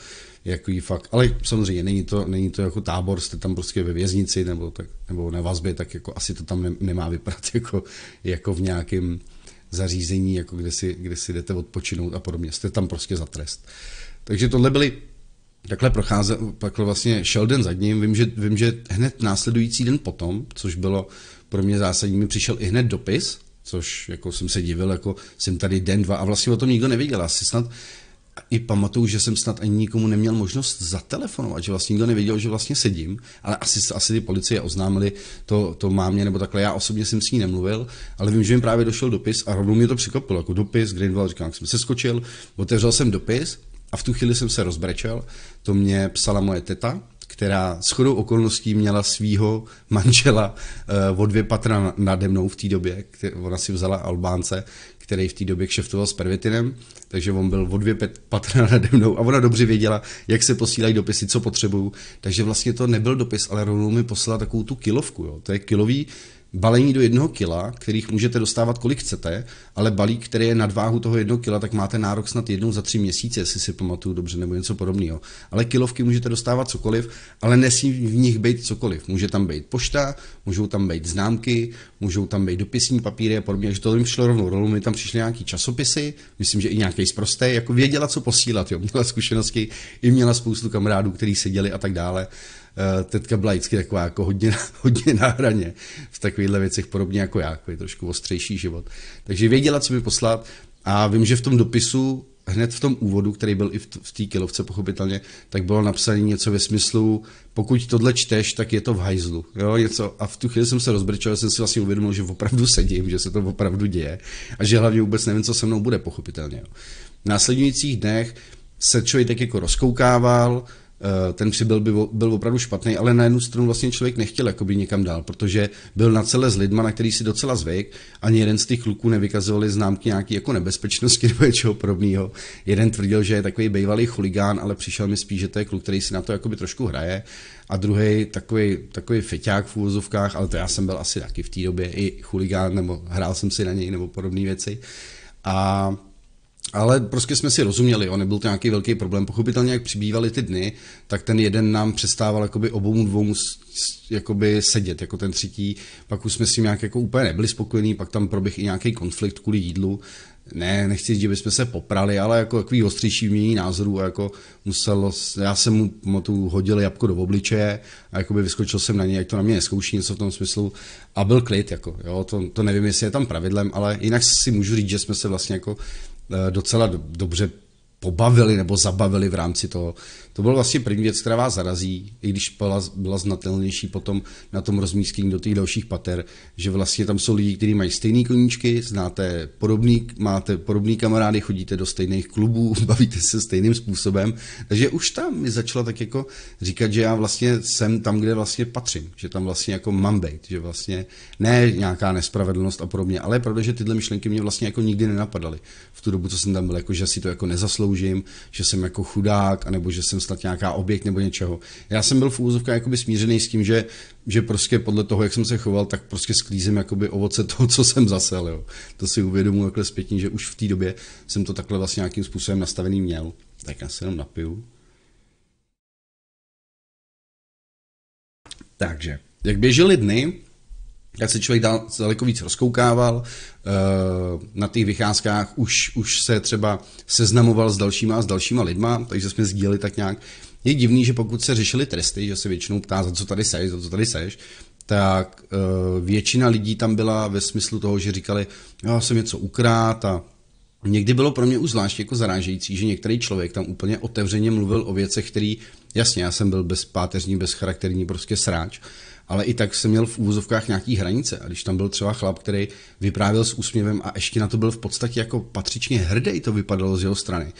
je jako fakt, ale samozřejmě není to, není to jako tábor, jste tam prostě ve věznici nebo tak, nebo na vazbě, tak jako asi to tam nemá vypadat jako, jako v nějakém zařízení, jako kde si, kde si jdete odpočinout a podobně. Jste tam prostě za trest. Takže tohle byly Takhle procházel, pak vlastně šel den za ním, vím že, vím, že hned následující den potom, což bylo pro mě zásadní, mi přišel i hned dopis, což jako jsem se divil, jako jsem tady den, dva a vlastně o tom nikdo nevěděl. Asi snad i pamatuju, že jsem snad ani nikomu neměl možnost zatelefonovat, že vlastně nikdo nevěděl, že vlastně sedím, ale asi, asi ty policie oznámili to, to mámě nebo takhle. Já osobně jsem s ní nemluvil, ale vím, že mi právě došel dopis a rovnou mě to překvapilo, jako dopis, Greenwald, říkám, jak jsem se skočil, otevřel jsem dopis a v tu chvíli jsem se rozbrečel, to mě psala moje teta, která s chodou okolností měla svého manžela eh, o dvě patra nade mnou v té době, který, ona si vzala Albánce, který v té době kšeftoval s Pervitinem, takže on byl o dvě patra nade mnou a ona dobře věděla, jak se posílají dopisy, co potřebuju, takže vlastně to nebyl dopis, ale rovnou mi poslala takovou tu kilovku, jo. to je kilový balení do jednoho kila, kterých můžete dostávat kolik chcete, ale balík, který je nad váhu toho jednoho kila, tak máte nárok snad jednou za tři měsíce, jestli si pamatuju dobře, nebo něco podobného. Ale kilovky můžete dostávat cokoliv, ale nesmí v nich být cokoliv. Může tam být pošta, můžou tam být známky, můžou tam být dopisní papíry a podobně, takže to jim šlo rovnou rolu, My tam přišly nějaký časopisy, myslím, že i nějaký zprosté, jako věděla, co posílat, jo. měla zkušenosti, i měla spoustu kamarádů, kteří seděli a tak dále. Eh, Tetka byla vždycky taková jako hodně, hodně na hraně v takovýchhle věcech, podobně jako já, jako je trošku ostřejší život. Takže věděla, co mi poslat a vím, že v tom dopisu hned v tom úvodu, který byl i v té kilovce pochopitelně, tak bylo napsané něco ve smyslu, pokud tohle čteš, tak je to v hajzlu. Jo, něco. A v tu chvíli jsem se rozbrčel, jsem si vlastně uvědomil, že opravdu sedím, že se to opravdu děje a že hlavně vůbec nevím, co se mnou bude, pochopitelně. Jo. V následujících dnech se člověk tak jako rozkoukával, Eh, ten přibyl by, byl opravdu špatný, ale na jednu stranu vlastně člověk nechtěl jakoby někam dál, protože byl na celé s lidma, na který si docela zvyk, ani jeden z těch kluků nevykazovali známky nějaký jako nebezpečnosti nebo něčeho podobného. Jeden tvrdil, že je takový bývalý chuligán, ale přišel mi spíš, že to je kluk, který si na to jakoby trošku hraje a druhý takový, takový feťák v úvozovkách, ale to já jsem byl asi taky v té době i chuligán, nebo hrál jsem si na něj nebo podobné věci. A ale prostě jsme si rozuměli, jo? nebyl to nějaký velký problém. Pochopitelně, jak přibývaly ty dny, tak ten jeden nám přestával jakoby obou dvou jakoby sedět, jako ten třetí. Pak už jsme s tím nějak jako úplně nebyli spokojení, pak tam proběh i nějaký konflikt kvůli jídlu. Ne, nechci říct, že bychom se poprali, ale jako takový ostřejší mění názorů a jako muselo, já jsem mu tu hodil jabko do obličeje a jako by vyskočil jsem na něj, jak to na mě neskouší, něco v tom smyslu a byl klid, jako, jo, to, to nevím, jestli je tam pravidlem, ale jinak si můžu říct, že jsme se vlastně jako docela dobře pobavili nebo zabavili v rámci toho, to byla vlastně první věc, která vás zarazí, i když byla, byla znatelnější potom na tom rozmístění do těch dalších pater, že vlastně tam jsou lidi, kteří mají stejné koníčky, znáte podobný, máte podobný kamarády, chodíte do stejných klubů, bavíte se stejným způsobem. Takže už tam mi začala tak jako říkat, že já vlastně jsem tam, kde vlastně patřím, že tam vlastně jako mám být, že vlastně ne nějaká nespravedlnost a podobně, ale je pravda, že tyhle myšlenky mě vlastně jako nikdy nenapadaly v tu dobu, co jsem tam byl, jako že si to jako nezasloužím, že jsem jako chudák, anebo že jsem dostat nějaká oběť nebo něčeho. Já jsem byl v úzovkách jakoby smířený s tím, že, že prostě podle toho, jak jsem se choval, tak prostě sklízím jakoby ovoce toho, co jsem zasel. Jo. To si uvědomuji takhle zpětně, že už v té době jsem to takhle vlastně nějakým způsobem nastavený měl. Tak já se jenom napiju. Takže, jak běžely dny, tak se člověk dal, daleko víc rozkoukával, eh, na těch vycházkách už, už se třeba seznamoval s dalšíma a s dalšíma lidma, takže jsme sdíleli tak nějak. Je divný, že pokud se řešily tresty, že se většinou ptá, za co tady seš, za co tady seš, tak eh, většina lidí tam byla ve smyslu toho, že říkali, já jsem něco ukrát a Někdy bylo pro mě už zvláště jako zarážející, že některý člověk tam úplně otevřeně mluvil o věcech, který, jasně, já jsem byl bezpáteřní, bezcharakterní, prostě sráč, ale i tak jsem měl v úvozovkách nějaký hranice. A když tam byl třeba chlap, který vyprávěl s úsměvem a ještě na to byl v podstatě jako patřičně hrdý, to vypadalo z jeho strany,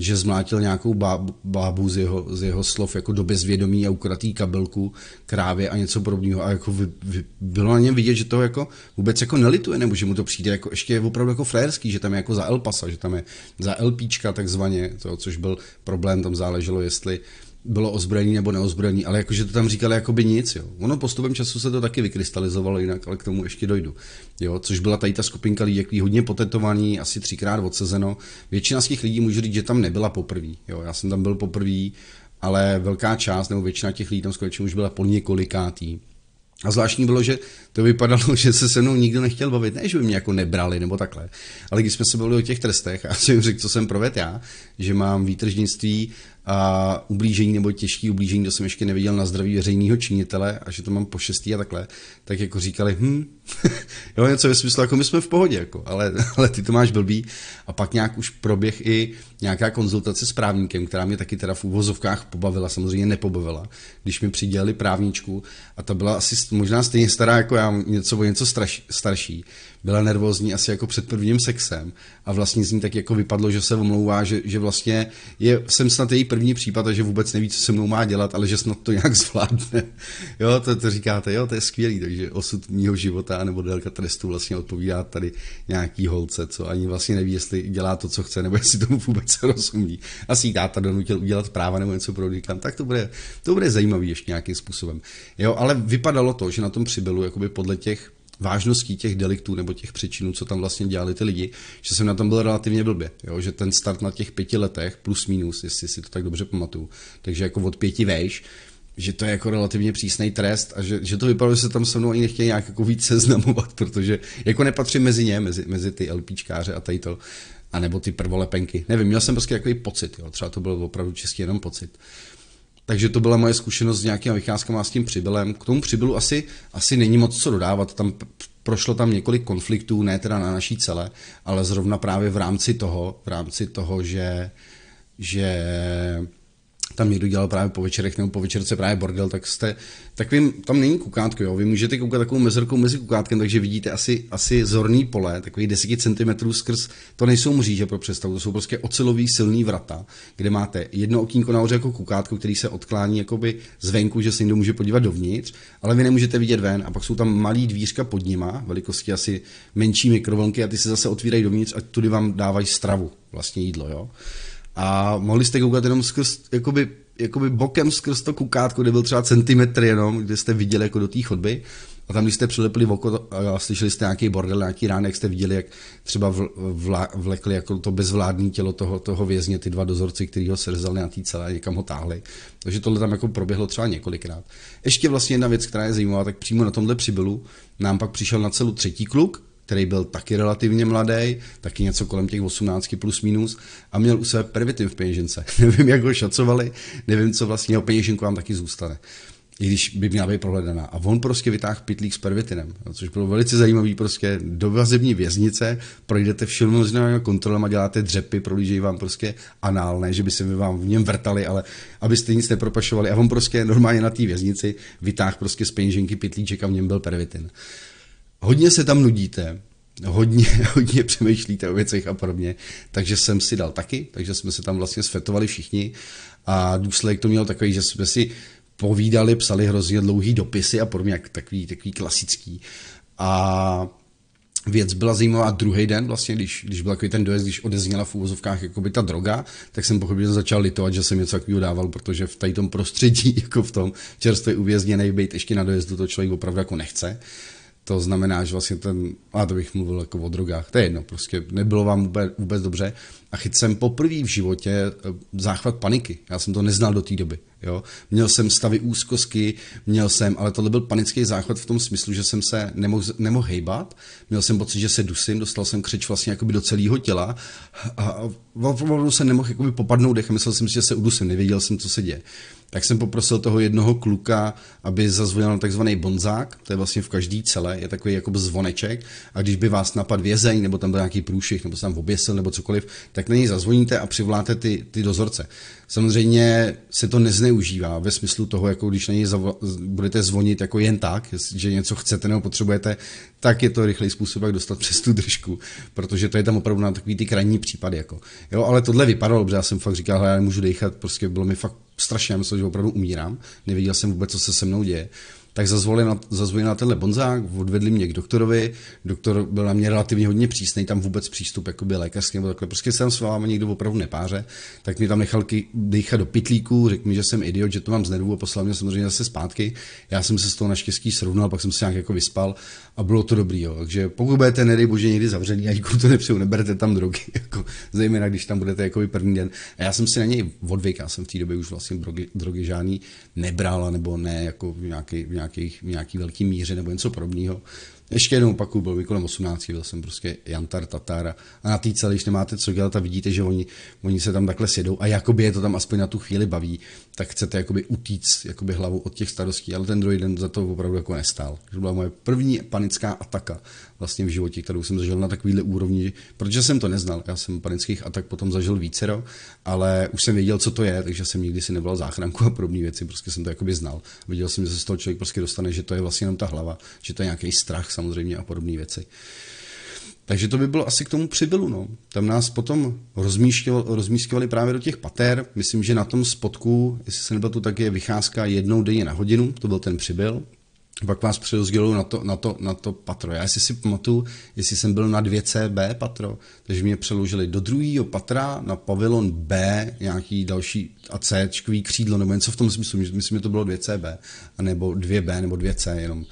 že zmlátil nějakou bábu, bábu z, jeho, z jeho slov jako do bezvědomí a ukratý kabelku, krávě a něco podobného. A jako vy, vy, bylo na něm vidět, že to jako vůbec jako nelituje, nebo že mu to přijde jako ještě je opravdu jako frajerský, že tam je jako za Elpasa, že tam je za LPčka takzvaně, to, což byl problém, tam záleželo, jestli uh, bylo ozbrojení nebo neozbrojení, ale jakože to tam říkali jako by nic, jo. Ono postupem času se to taky vykrystalizovalo jinak, ale k tomu ještě dojdu. Jo, což byla tady ta skupinka lidí, jaký hodně potetovaný, asi třikrát odsezeno. Většina z těch lidí může říct, že tam nebyla poprvé. Jo, já jsem tam byl poprvé, ale velká část nebo většina těch lidí tam skutečně už byla po několikátý. A zvláštní bylo, že to vypadalo, že se se mnou nikdo nechtěl bavit, ne, že by mě jako nebrali nebo takhle, ale když jsme se bavili o těch trestech a jsem jim řekl, co jsem provedl já, že mám výtržnictví a ublížení nebo těžký ublížení, to jsem ještě neviděl na zdraví veřejného činitele a že to mám po šestý a takhle, tak jako říkali, hm, jo, něco ve smyslu, jako my jsme v pohodě, jako, ale, ale ty to máš blbý. A pak nějak už proběh i nějaká konzultace s právníkem, která mě taky teda v úvozovkách pobavila, samozřejmě nepobavila, když mi přidělali právničku a ta byla asi možná stejně stará jako já, něco o něco straš, starší byla nervózní asi jako před prvním sexem a vlastně z ní tak jako vypadlo, že se omlouvá, že, že vlastně je, jsem snad její první případ a že vůbec neví, co se mnou má dělat, ale že snad to nějak zvládne. jo, to, to říkáte, jo, to je skvělý, takže osud mýho života nebo délka trestu vlastně odpovídá tady nějaký holce, co ani vlastně neví, jestli dělá to, co chce, nebo jestli tomu vůbec rozumí. Asi jí táta donutil udělat práva nebo něco pro říkám, tak to bude, to bude zajímavý ještě nějakým způsobem. Jo, ale vypadalo to, že na tom přibylu jakoby podle těch vážností těch deliktů nebo těch přečinů, co tam vlastně dělali ty lidi, že jsem na tom byl relativně blbě, jo? že ten start na těch pěti letech plus minus, jestli si to tak dobře pamatuju, takže jako od pěti vejš, že to je jako relativně přísný trest a že, že to vypadalo, že se tam se mnou ani nechtějí nějak jako víc seznamovat, protože jako nepatří mezi ně, mezi, mezi ty LPčkáře a tady to, a nebo ty prvolepenky. Nevím, měl jsem prostě takový pocit, jo. třeba to byl opravdu čistě jenom pocit. Uh, takže to byla moje zkušenost s nějakýma vycházkama s tím přibylem. K tomu přibylu asi, asi není moc co dodávat. Tam prošlo tam několik konfliktů, ne teda na naší cele, ale zrovna právě v rámci toho, v rámci toho, že, že tam někdo dělal právě po večerech nebo po večerce právě bordel, tak jste, tak vy, tam není kukátko, jo, vy můžete koukat takovou mezerkou mezi kukátkem, takže vidíte asi, asi zorný pole, takový 10 cm skrz, to nejsou mříže pro představu, to jsou prostě ocelový silný vrata, kde máte jedno okýnko nahoře jako kukátko, který se odklání jakoby zvenku, že se někdo může podívat dovnitř, ale vy nemůžete vidět ven a pak jsou tam malý dvířka pod nima, velikosti asi menší mikrovlnky a ty se zase otvírají dovnitř a tudy vám dávají stravu, vlastně jídlo, jo a mohli jste koukat jenom skrz, jakoby, jakoby bokem skrz to kukátko, kde byl třeba centimetr jenom, kde jste viděli jako do té chodby a tam, když jste přilepili v oko a slyšeli jste nějaký bordel, nějaký rán, jak jste viděli, jak třeba vla, vlekli jako to bezvládní tělo toho, toho vězně, ty dva dozorci, který ho srzali na té celé a někam ho táhli. Takže tohle tam jako proběhlo třeba několikrát. Ještě vlastně jedna věc, která je zajímavá, tak přímo na tomhle přibylu nám pak přišel na celu třetí kluk, který byl taky relativně mladý, taky něco kolem těch 18 plus minus a měl u sebe privitim v peněžence. nevím, jak ho šacovali, nevím, co vlastně o peněženku vám taky zůstane i když by měla být prohledaná. A on prostě vytáhl pitlík s pervitinem, což bylo velice zajímavý, prostě do vazební věznice, projdete všemi možnými a děláte dřepy, prolížejí vám prostě anál, ne, že by se mi vám v něm vrtali, ale abyste nic nepropašovali. A on prostě normálně na té věznici vytáhl prostě z peněženky pitlíček a v něm byl pervitin. Hodně se tam nudíte, hodně, hodně přemýšlíte o věcech a podobně, takže jsem si dal taky, takže jsme se tam vlastně svetovali všichni a důsledek to měl takový, že jsme si povídali, psali hrozně dlouhý dopisy a podobně, jak takový, takový klasický. A věc byla zajímavá a druhý den vlastně, když, když byl takový ten dojezd, když odezněla v úvozovkách jakoby ta droga, tak jsem pochopil, že začal litovat, že jsem něco takového dával, protože v tady tom prostředí, jako v tom čerstvě uvězněný být ještě na dojezdu, to člověk opravdu jako nechce. Uh, to znamená, že vlastně ten, a to bych mluvil jako o drogách, to je jedno, prostě nebylo vám vůbec, vůbec dobře a chyt jsem poprvé v životě eh, záchvat paniky. Já jsem to neznal do té doby. Jo? Měl jsem stavy úzkosti, měl jsem, ale tohle byl panický záchvat v tom smyslu, že jsem se nemohl, nemohl hejbat, měl jsem pocit, že se dusím, dostal jsem křeč vlastně jakoby do celého těla a opravdu se nemohl jakoby popadnout dech a myslel jsem si, že se udusím, nevěděl jsem, co se děje tak jsem poprosil toho jednoho kluka, aby zazvonil takzvaný bonzák, to je vlastně v každý celé, je takový jako zvoneček a když by vás napad vězeň, nebo tam byl nějaký průšvih, nebo se tam oběsil, nebo cokoliv, tak na něj zazvoníte a přivoláte ty, ty dozorce. Samozřejmě se to nezneužívá ve smyslu toho, jako když na něj zavol, budete zvonit jako jen tak, že něco chcete nebo potřebujete, tak je to rychlej způsob, jak dostat přes tu držku, protože to je tam opravdu na takový ty krajní případy. Jako. Jo, ale tohle vypadalo, protože já jsem fakt říkal, já nemůžu dechat, prostě bylo mi fakt strašně, já že opravdu umírám, nevěděl jsem vůbec, co se se mnou děje tak zazvali na, zazvali na tenhle bonzák, odvedli mě k doktorovi, doktor byl na mě relativně hodně přísný, tam vůbec přístup jako byl lékařský nebo takhle, prostě jsem s vámi někdo opravdu nepáře, tak mě tam nechal dýchat do pitlíku, řekl mi, že jsem idiot, že to mám z nervů a poslal mě samozřejmě zase zpátky. Já jsem se z toho naštěstí srovnal, pak jsem se nějak jako vyspal a bylo to dobrý. Jo. Takže pokud budete, nedej bože, někdy zavřený, a nikomu to nepřeju, neberte tam drogy, jako, zejména když tam budete jako první den. A já jsem si na něj odvyk, já jsem v té době už vlastně drogy, drogy žádný nebral, nebo ne jako nějaký, nějaký nějakých, nějaký velký míře nebo něco podobného. Ještě jednou opaku, byl by kolem 18, byl jsem prostě Jantar Tatar a na té celé, když nemáte co dělat a vidíte, že oni, oni se tam takhle sjedou a jakoby je to tam aspoň na tu chvíli baví, tak chcete jakoby utíct jakoby hlavu od těch starostí, ale ten druhý den za to opravdu jako nestál. To byla moje první panická ataka vlastně v životě, kterou jsem zažil na takovýhle úrovni, protože jsem to neznal. Já jsem panických atak potom zažil vícero, ale už jsem věděl, co to je, takže jsem nikdy si nevolal záchranku a podobné věci, prostě jsem to jakoby znal. Viděl jsem, že se z toho člověk prostě dostane, že to je vlastně jenom ta hlava, že to je nějaký strach samozřejmě a podobné věci. Uh, takže to by bylo asi k tomu přibylu. No. Tam nás potom rozmístěvali právě do těch pater. Myslím, že na tom spotku, jestli se nebyl tu tak je vycházka jednou denně na hodinu, to byl ten přibyl. Pak vás přerozdělují na to, na, to, na to patro. Já si si pamatuju, jestli jsem byl na 2CB patro, takže mě přeložili do druhého patra na pavilon B, nějaký další a C, křídlo, nebo něco v tom smyslu, myslím, že to bylo 2CB, nebo 2B, nebo 2C, jenom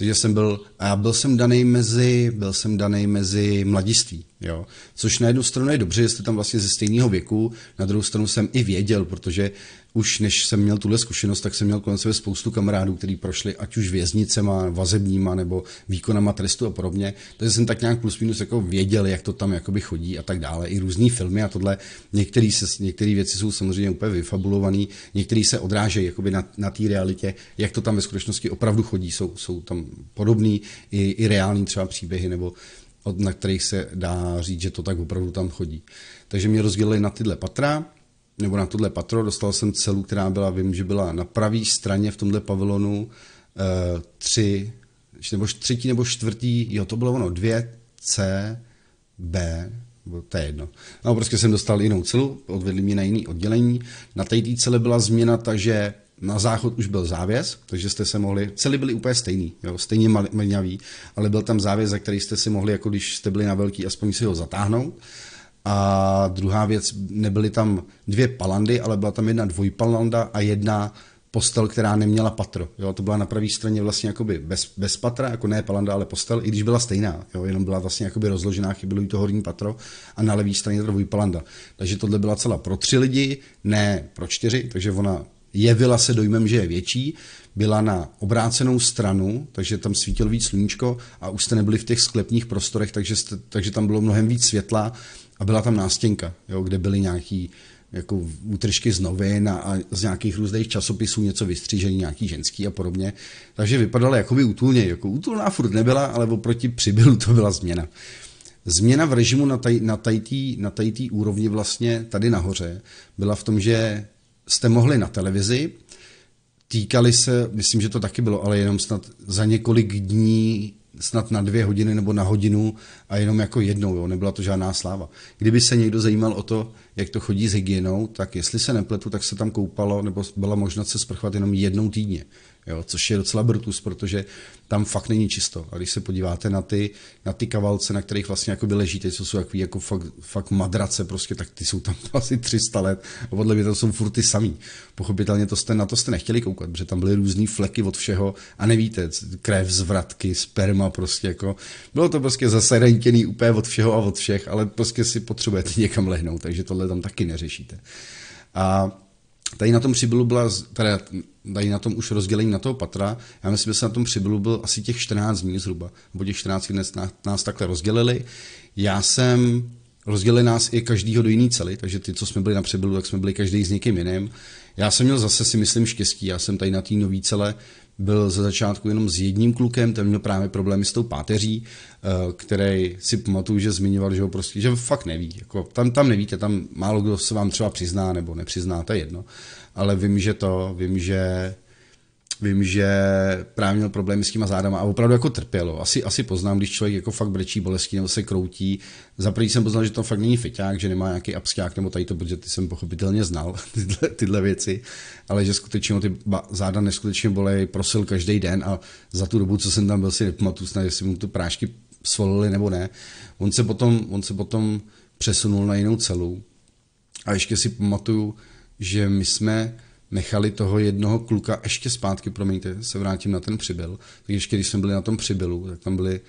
takže jsem byl, a byl jsem daný mezi, byl jsem daný mezi mladiství, jo. Což na jednu stranu je dobře, že jste tam vlastně ze stejného věku, na druhou stranu jsem i věděl, protože už než jsem měl tuhle zkušenost, tak jsem měl kolem sebe spoustu kamarádů, kteří prošli ať už věznicema, vazebníma nebo výkonama trestu a podobně. Takže jsem tak nějak plus minus jako věděl, jak to tam jakoby chodí a tak dále. I různý filmy a tohle. Některé některé věci jsou samozřejmě úplně vyfabulované, některé se odrážejí na, na té realitě, jak to tam ve skutečnosti opravdu chodí. Jsou, jsou tam podobné i, i reální třeba příběhy nebo od, na kterých se dá říct, že to tak opravdu tam chodí. Takže mě rozdělili na tyhle patra nebo na tohle patro, dostal jsem celu, která byla, vím, že byla na pravé straně v tomhle pavilonu eh, tři, nebo třetí nebo čtvrtý, jo, to bylo ono, dvě C, B, to je jedno. No, prostě jsem dostal jinou celu, odvedli mě na jiný oddělení. Na té cele byla změna, takže na záchod už byl závěs, takže jste se mohli, cely byly úplně stejný, jo, stejně mlňavý, ale byl tam závěs, za který jste si mohli, jako když jste byli na velký, aspoň si ho zatáhnout. A druhá věc, nebyly tam dvě palandy, ale byla tam jedna dvojpalanda a jedna postel, která neměla patro. Jo, to byla na pravé straně vlastně jakoby bez, bez patra, jako ne palanda, ale postel, i když byla stejná, jo, jenom byla vlastně jakoby rozložená, chybělo jí to horní patro a na levé straně to palanda. Takže tohle byla celá pro tři lidi, ne pro čtyři, takže ona jevila se dojmem, že je větší, byla na obrácenou stranu, takže tam svítilo víc sluníčko a už jste nebyli v těch sklepních prostorech, takže, jste, takže tam bylo mnohem víc světla a byla tam nástěnka, jo, kde byly nějaký jako útržky z novin a, a z nějakých různých časopisů něco vystřížený, nějaký ženský a podobně. Takže vypadala jako by útulně. Jako útulná furt nebyla, ale oproti přibylu to byla změna. Změna v režimu na tady na tajtý, na tajtý úrovni vlastně tady nahoře byla v tom, že jste mohli na televizi, týkali se, myslím, že to taky bylo, ale jenom snad za několik dní snad na dvě hodiny nebo na hodinu a jenom jako jednou, jo, nebyla to žádná sláva. Kdyby se někdo zajímal o to, jak to chodí s hygienou, tak jestli se nepletu, tak se tam koupalo, nebo byla možnost se sprchovat jenom jednou týdně jo, což je docela brutus, protože tam fakt není čisto. A když se podíváte na ty, na ty kavalce, na kterých vlastně jakoby ležíte, co jsou jako, jako fakt, fakt madrace prostě, tak ty jsou tam asi 300 let a podle mě to jsou furt ty samý. Pochopitelně to jste, na to jste nechtěli koukat, protože tam byly různé fleky od všeho a nevíte, krev, zvratky, sperma prostě jako. Bylo to prostě zase rentěný úplně od všeho a od všech, ale prostě si potřebujete někam lehnout, takže tohle tam taky neřešíte. A tady na tom přibylu byla, teda tady na tom už rozdělení na toho patra. Já myslím, že se na tom přibylo byl asi těch 14 dní zhruba, nebo těch 14 dnes nás takhle rozdělili. Já jsem rozdělil nás i každýho do jiný cely, takže ty, co jsme byli na přibylu, tak jsme byli každý s někým jiným. Já jsem měl zase si myslím štěstí, já jsem tady na té nový cele byl ze začátku jenom s jedním klukem, ten měl právě problémy s tou páteří, eh, který si pamatuju, že zmiňoval, že ho prostě, že fakt neví, jako tam, tam nevíte, tam málo kdo se vám třeba přizná nebo nepřizná, to je jedno ale vím, že to, vím, že vím, že právě měl problémy s těma zádama a opravdu jako trpělo. Asi, asi poznám, když člověk jako fakt brečí bolestí nebo se kroutí. Za první jsem poznal, že to fakt není feťák, že nemá nějaký abskák nebo tady to, protože ty jsem pochopitelně znal tyhle, tyhle věci, ale že skutečně ty záda neskutečně bolej, prosil každý den a za tu dobu, co jsem tam byl, si nepamatuju snad, jestli mu tu prášky svolili nebo ne. On se potom, on se potom přesunul na jinou celu a ještě si pamatuju, že my jsme nechali toho jednoho kluka ještě zpátky, promiňte, se vrátím na ten přibyl. Takže ještě když jsme byli na tom přibylu, tak tam byly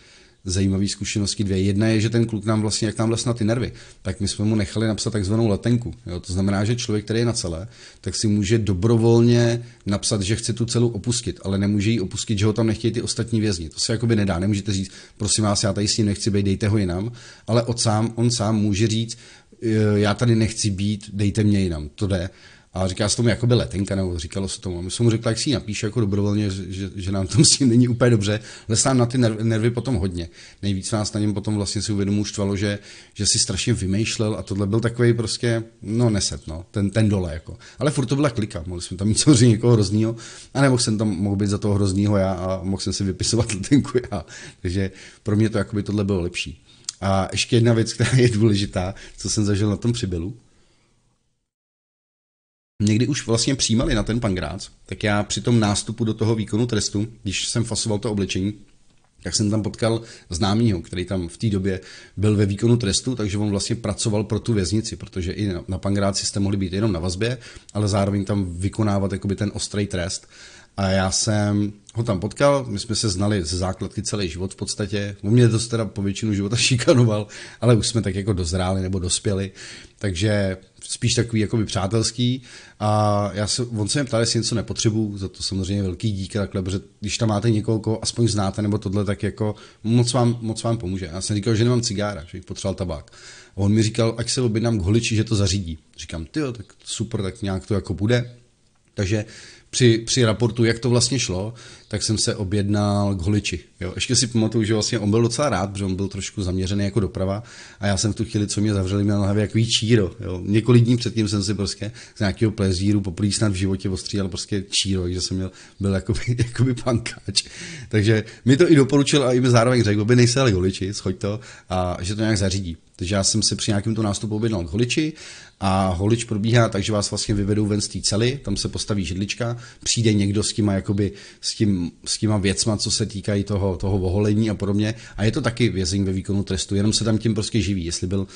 zajímavé zkušenosti dvě. Jedna je, že ten kluk nám vlastně, jak nám les na ty nervy, tak my jsme mu nechali napsat takzvanou letenku. Jo? To znamená, že člověk, který je na celé, tak si může dobrovolně napsat, že chce tu celou opustit, ale nemůže ji opustit, že ho tam nechtějí ty ostatní vězni. To se jakoby nedá. Nemůžete říct, prosím vás, já tady s ním nechci být, dejte ho jinam, ale od sám, on sám může říct, Eh, já tady nechci být, dejte mě jinam, to jde. A říká se tomu jakoby letenka, nebo říkalo se tomu. My jsme mu řekli, jak si ji napíše jako dobrovolně, že, že, nám tam s tím není úplně dobře. Les nám na ty nervy, nervy potom hodně. Nejvíc nás na něm potom vlastně si uvědomu štvalo, že, že si strašně vymýšlel a tohle byl takový prostě, no neset, no, ten, ten dole jako. Ale furt to byla klika, mohli jsme tam mít samozřejmě někoho hroznýho, a nebo jsem tam mohl být za toho hroznýho já a mohl jsem si vypisovat letenku já. Takže pro mě to jakoby tohle bylo lepší. A ještě jedna věc, která je důležitá, co jsem zažil na tom přibylu. Někdy už vlastně přijímali na ten pangrác, tak já při tom nástupu do toho výkonu trestu, když jsem fasoval to oblečení, tak jsem tam potkal známýho, který tam v té době byl ve výkonu trestu, takže on vlastně pracoval pro tu věznici, protože i na, pangráci jste mohli být jenom na vazbě, ale zároveň tam vykonávat jakoby ten ostrý trest. A já jsem ho tam potkal, my jsme se znali ze základky celý život v podstatě. On mě dost teda po většinu života šikanoval, ale už jsme tak jako dozráli nebo dospěli, takže spíš takový jakoby přátelský. A já se, on se mě ptal, jestli něco nepotřebuju, za to samozřejmě velký dík, takhle, protože když tam máte někoho, koho aspoň znáte, nebo tohle, tak jako moc vám, moc vám pomůže. Já jsem říkal, že nemám cigára, že bych potřeboval tabák. A on mi říkal, ať se objednám k holiči, že to zařídí. Říkám, ty tak super, tak nějak to jako bude. Takže při, při raportu, jak to vlastně šlo, tak jsem se objednal k holiči. Jo, ještě si pamatuju, že vlastně on byl docela rád, protože on byl trošku zaměřený jako doprava a já jsem v tu chvíli, co mě zavřeli, měl na hlavě jak číro. Jo. Několik dní předtím jsem si prostě z nějakého plezíru poprvé snad v životě ostříhal prostě číro, takže jsem měl, byl jakoby, jakoby pankáč. Takže mi to i doporučil a i mi zároveň řekl, by nejse ale holiči, schoď to a že to nějak zařídí. Takže já jsem si při nějakém tu nástupu objednal k holiči a holič probíhá tak, že vás vlastně vyvedou ven z té cely, tam se postaví židlička, přijde někdo s těma, jakoby, s, tím, s těma věcma, co se týkají toho, toho oholení a podobně. A je to taky vězení ve výkonu trestu, jenom se tam tím prostě živí. Jestli byl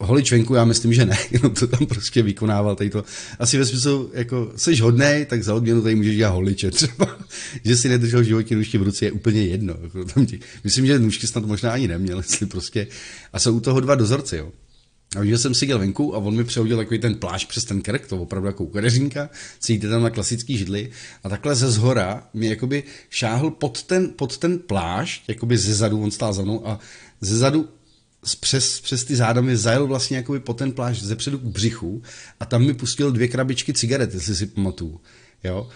holič venku, já myslím, že ne, jenom to tam prostě vykonával tady to. Asi ve smyslu, jako, jsi hodný, tak za odměnu tady můžeš dělat holiče třeba. že si nedržel životní nůžky v ruce je úplně jedno. Jako tam myslím, že nůžky snad možná ani neměl, jestli prostě. A jsou u toho dva dozorci, jo. A už jsem si venku a on mi přehodil takový ten plášť přes ten krk, to opravdu jako kukadeřínka, sedíte tam na klasický židli a takhle ze zhora mi jakoby šáhl pod ten, pod ten plášť, jakoby ze zadu, on stál za mnou a ze zadu přes, přes ty záda mi zajel vlastně jakoby po ten plášť ze předu k břichu a tam mi pustil dvě krabičky cigaret, jestli si pamatuju. Jo?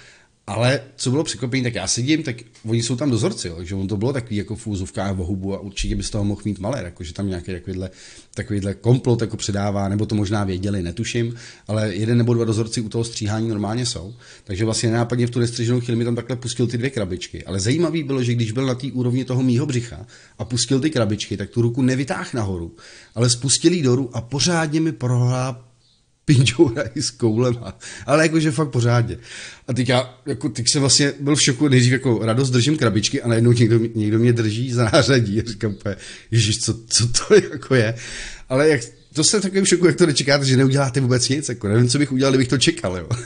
Ale co bylo překvapení, tak já sedím, tak oni jsou tam dozorci, jo, takže on to bylo takový jako v úzovkách a určitě by z toho mohl mít jako, že tam nějaký takovýhle, takovýhle komplot jako předává, nebo to možná věděli, netuším, ale jeden nebo dva dozorci u toho stříhání normálně jsou. Takže vlastně nápadně v tu nestřeženou chvíli mi tam takhle pustil ty dvě krabičky. Ale zajímavý bylo, že když byl na té úrovni toho mýho břicha a pustil ty krabičky, tak tu ruku nevytáhl nahoru, ale spustil jí doru a pořádně mi prohlá, i s koulema, ale jakože fakt pořádně. A teď já, jako, teď jsem vlastně byl v šoku, nejdřív jako radost držím krabičky a najednou někdo, někdo mě drží za nářadí a říkám, ježiš, co, co to jako je. Ale jak, to se takovým šoku, jak to nečekáte, že neuděláte vůbec nic, jako nevím, co bych udělal, kdybych to čekal, jo.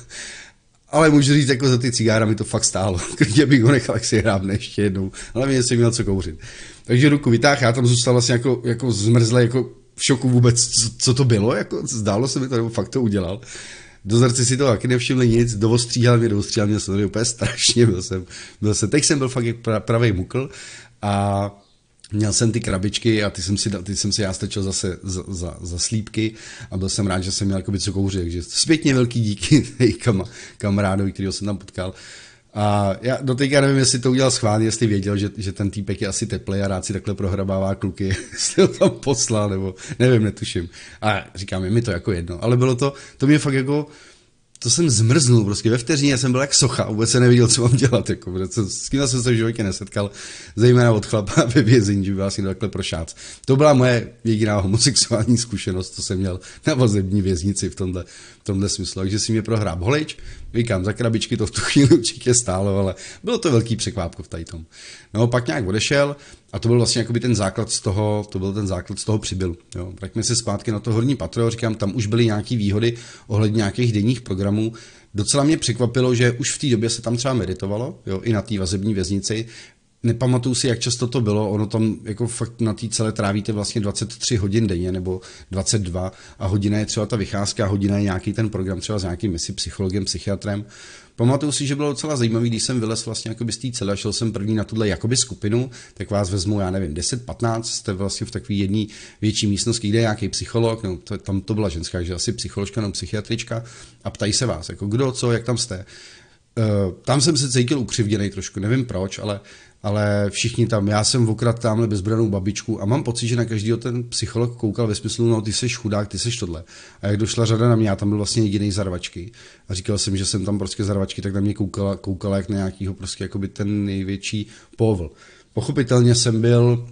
Ale můžu říct, jako za ty cigára mi to fakt stálo. Klidně bych ho nechal, jak si hrám ještě jednou. mě jsem měl co kouřit. Takže ruku vytáhl, já tam zůstal vlastně jako, jako zmrzle, jako v šoku vůbec, co, co to bylo, jako zdálo se mi to, nebo fakt to udělal. Dozorci si to taky nevšimli nic, dovostříhal mě, dovostříhal mě, jsem úplně strašně, byl jsem, byl jsem, teď jsem byl fakt jak pra, pravý mukl a Měl jsem ty krabičky a ty jsem si, ty jsem si já strčil zase za, za, za slípky a byl jsem rád, že jsem měl jakoby co kouřit, takže zpětně velký díky kam, kamarádovi, kterého jsem tam potkal. A já do teďka nevím, jestli to udělal schválně, jestli věděl, že, že ten týpek je asi teplý a rád si takhle prohrabává kluky, jestli ho tam poslal, nebo nevím, netuším. A říkám, je mi to jako jedno, ale bylo to, to mě fakt jako, to jsem zmrznul prostě ve vteřině, jsem byl jak socha, vůbec se neviděl, co mám dělat, jako, protože s kým jsem se v životě nesetkal, zejména od chlapa ve vězení, že byl asi takhle prošác. To byla moje jediná homosexuální zkušenost, co jsem měl na vazební věznici v tomhle, v tomhle smyslu, takže si mě prohrál holič, vykám za krabičky to v tu chvíli určitě stálo, ale bylo to velký překvápko v tajtom. No, pak nějak odešel, a to byl vlastně jakoby ten základ z toho, to byl ten základ z toho přibylu. Jo. Vraťme se zpátky na to horní patro, říkám, tam už byly nějaké výhody ohledně nějakých denních programů. Docela mě překvapilo, že už v té době se tam třeba meditovalo, jo, i na té vazební věznici. Nepamatuju si, jak často to bylo, ono tam jako fakt na té celé trávíte vlastně 23 hodin denně nebo 22 a hodina je třeba ta vycházka, hodina je nějaký ten program třeba s nějakým, jestli psychologem, psychiatrem. Pamatuju si, že bylo docela zajímavý, když jsem vylez vlastně jako z té cely šel jsem první na tuhle jakoby skupinu, tak vás vezmu, já nevím, 10-15, jste vlastně v takové jedné větší místnosti, kde je nějaký psycholog, no, to, tam to byla ženská, že asi psycholožka nebo psychiatrička a ptají se vás, jako kdo, co, jak tam jste. Uh, tam jsem se cítil ukřivděný trošku, nevím proč, ale ale všichni tam, já jsem okrad tamhle bezbranou babičku a mám pocit, že na každého ten psycholog koukal ve smyslu, no ty jsi chudák, ty jsi tohle. A jak došla řada na mě, já tam byl vlastně jediný zarvačky a říkal jsem, že jsem tam prostě zarvačky, tak na mě koukala, koukala jak na nějakýho prostě jakoby ten největší povl. Pochopitelně jsem byl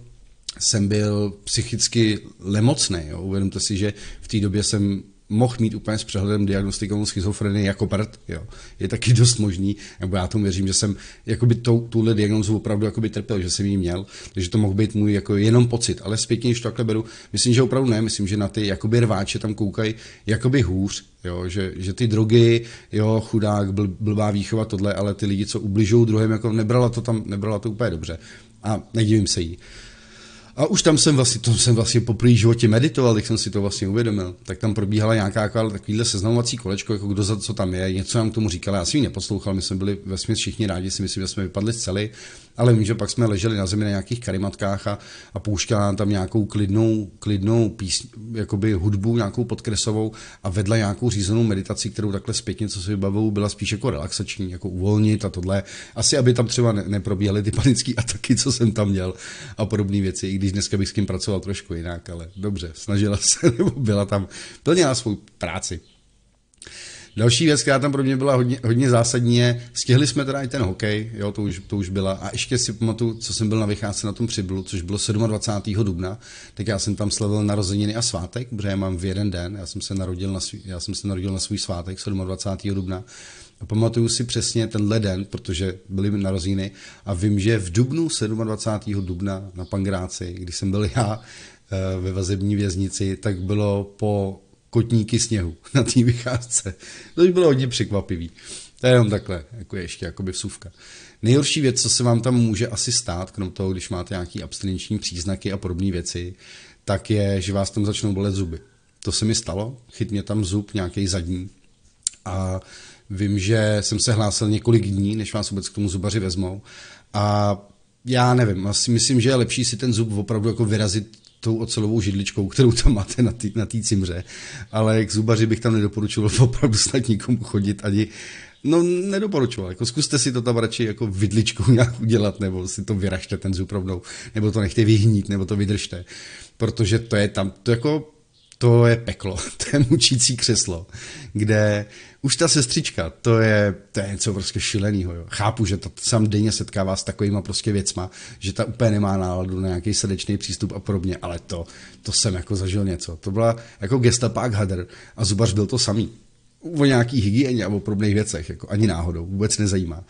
jsem byl psychicky nemocný. Uvědomte si, že v té době jsem mohl mít úplně s přehledem diagnostikou schizofrenii jako prd, jo. Je taky dost možný, nebo já tomu věřím, že jsem jakoby tou, tuhle diagnozu opravdu jakoby trpěl, že jsem ji měl, takže to mohl být můj jako jenom pocit, ale zpětně, když to takhle beru, myslím, že opravdu ne, myslím, že na ty jakoby rváče tam koukají jakoby hůř, jo, že, že ty drogy, jo, chudák, bl, blbá výchova, tohle, ale ty lidi, co ubližují druhým, jako nebrala to tam, nebrala to úplně dobře a nedivím se jí. A už tam jsem vlastně, to jsem vlastně po první životě meditoval, když jsem si to vlastně uvědomil. Tak tam probíhala nějaká takovýhle seznamovací kolečko, jako kdo za co tam je, něco nám k tomu říkal, já jsem ji neposlouchal, my jsme byli ve všichni rádi, si myslím, že jsme vypadli z cely, ale vím, že pak jsme leželi na zemi na nějakých karimatkách a, a pouštěla nám tam nějakou klidnou, klidnou písň, jakoby hudbu, nějakou podkresovou a vedla nějakou řízenou meditaci, kterou takhle zpětně, co si vybavou, byla spíš jako relaxační, jako uvolnit a tohle. Asi, aby tam třeba ne, neprobíhaly ty panické ataky, co jsem tam měl a podobné věci, i když dneska bych s tím pracoval trošku jinak, ale dobře, snažila se, nebo byla tam, plněla svou práci. Další věc, která tam pro mě byla hodně, hodně zásadní, je, stihli jsme teda i ten hokej, jo, to už, to už byla. A ještě si pamatuju, co jsem byl na vycházce na tom přibylu, což bylo 27. dubna, tak já jsem tam slavil narozeniny a svátek, protože mám v jeden den, já jsem se narodil na svý, já jsem se narodil na svůj svátek 27. dubna. A pamatuju si přesně ten leden, protože byly narozeniny a vím, že v dubnu 27. dubna na Pangráci, když jsem byl já eh, ve vazební věznici, tak bylo po kotníky sněhu na té vycházce. To by bylo hodně překvapivý. To je jenom takhle, jako ještě jakoby vsuvka. Nejhorší věc, co se vám tam může asi stát, krom toho, když máte nějaké abstinenční příznaky a podobné věci, tak je, že vás tam začnou bolet zuby. To se mi stalo, chyt mě tam zub nějaký zadní a vím, že jsem se hlásil několik dní, než vás vůbec k tomu zubaři vezmou a já nevím, asi myslím, že je lepší si ten zub opravdu jako vyrazit tou ocelovou židličkou, kterou tam máte na té na tý cimře, ale k zubaři bych tam nedoporučoval opravdu snad nikomu chodit ani, no nedoporučoval, jako zkuste si to tam radši jako vidličkou nějak udělat, nebo si to vyražte ten zub rovnou, nebo to nechte vyhnít, nebo to vydržte, protože to je tam, to jako to je peklo, to je mučící křeslo, kde už ta sestřička, to je, to je něco prostě šilenýho, Jo. Chápu, že to sam denně setkává s takovýma prostě věcma, že ta úplně nemá náladu na nějaký srdečný přístup a podobně, ale to, to jsem jako zažil něco. To byla jako gestapák hadr a zubař byl to samý o nějaký hygieně a o podobných věcech, jako ani náhodou, vůbec nezajímá.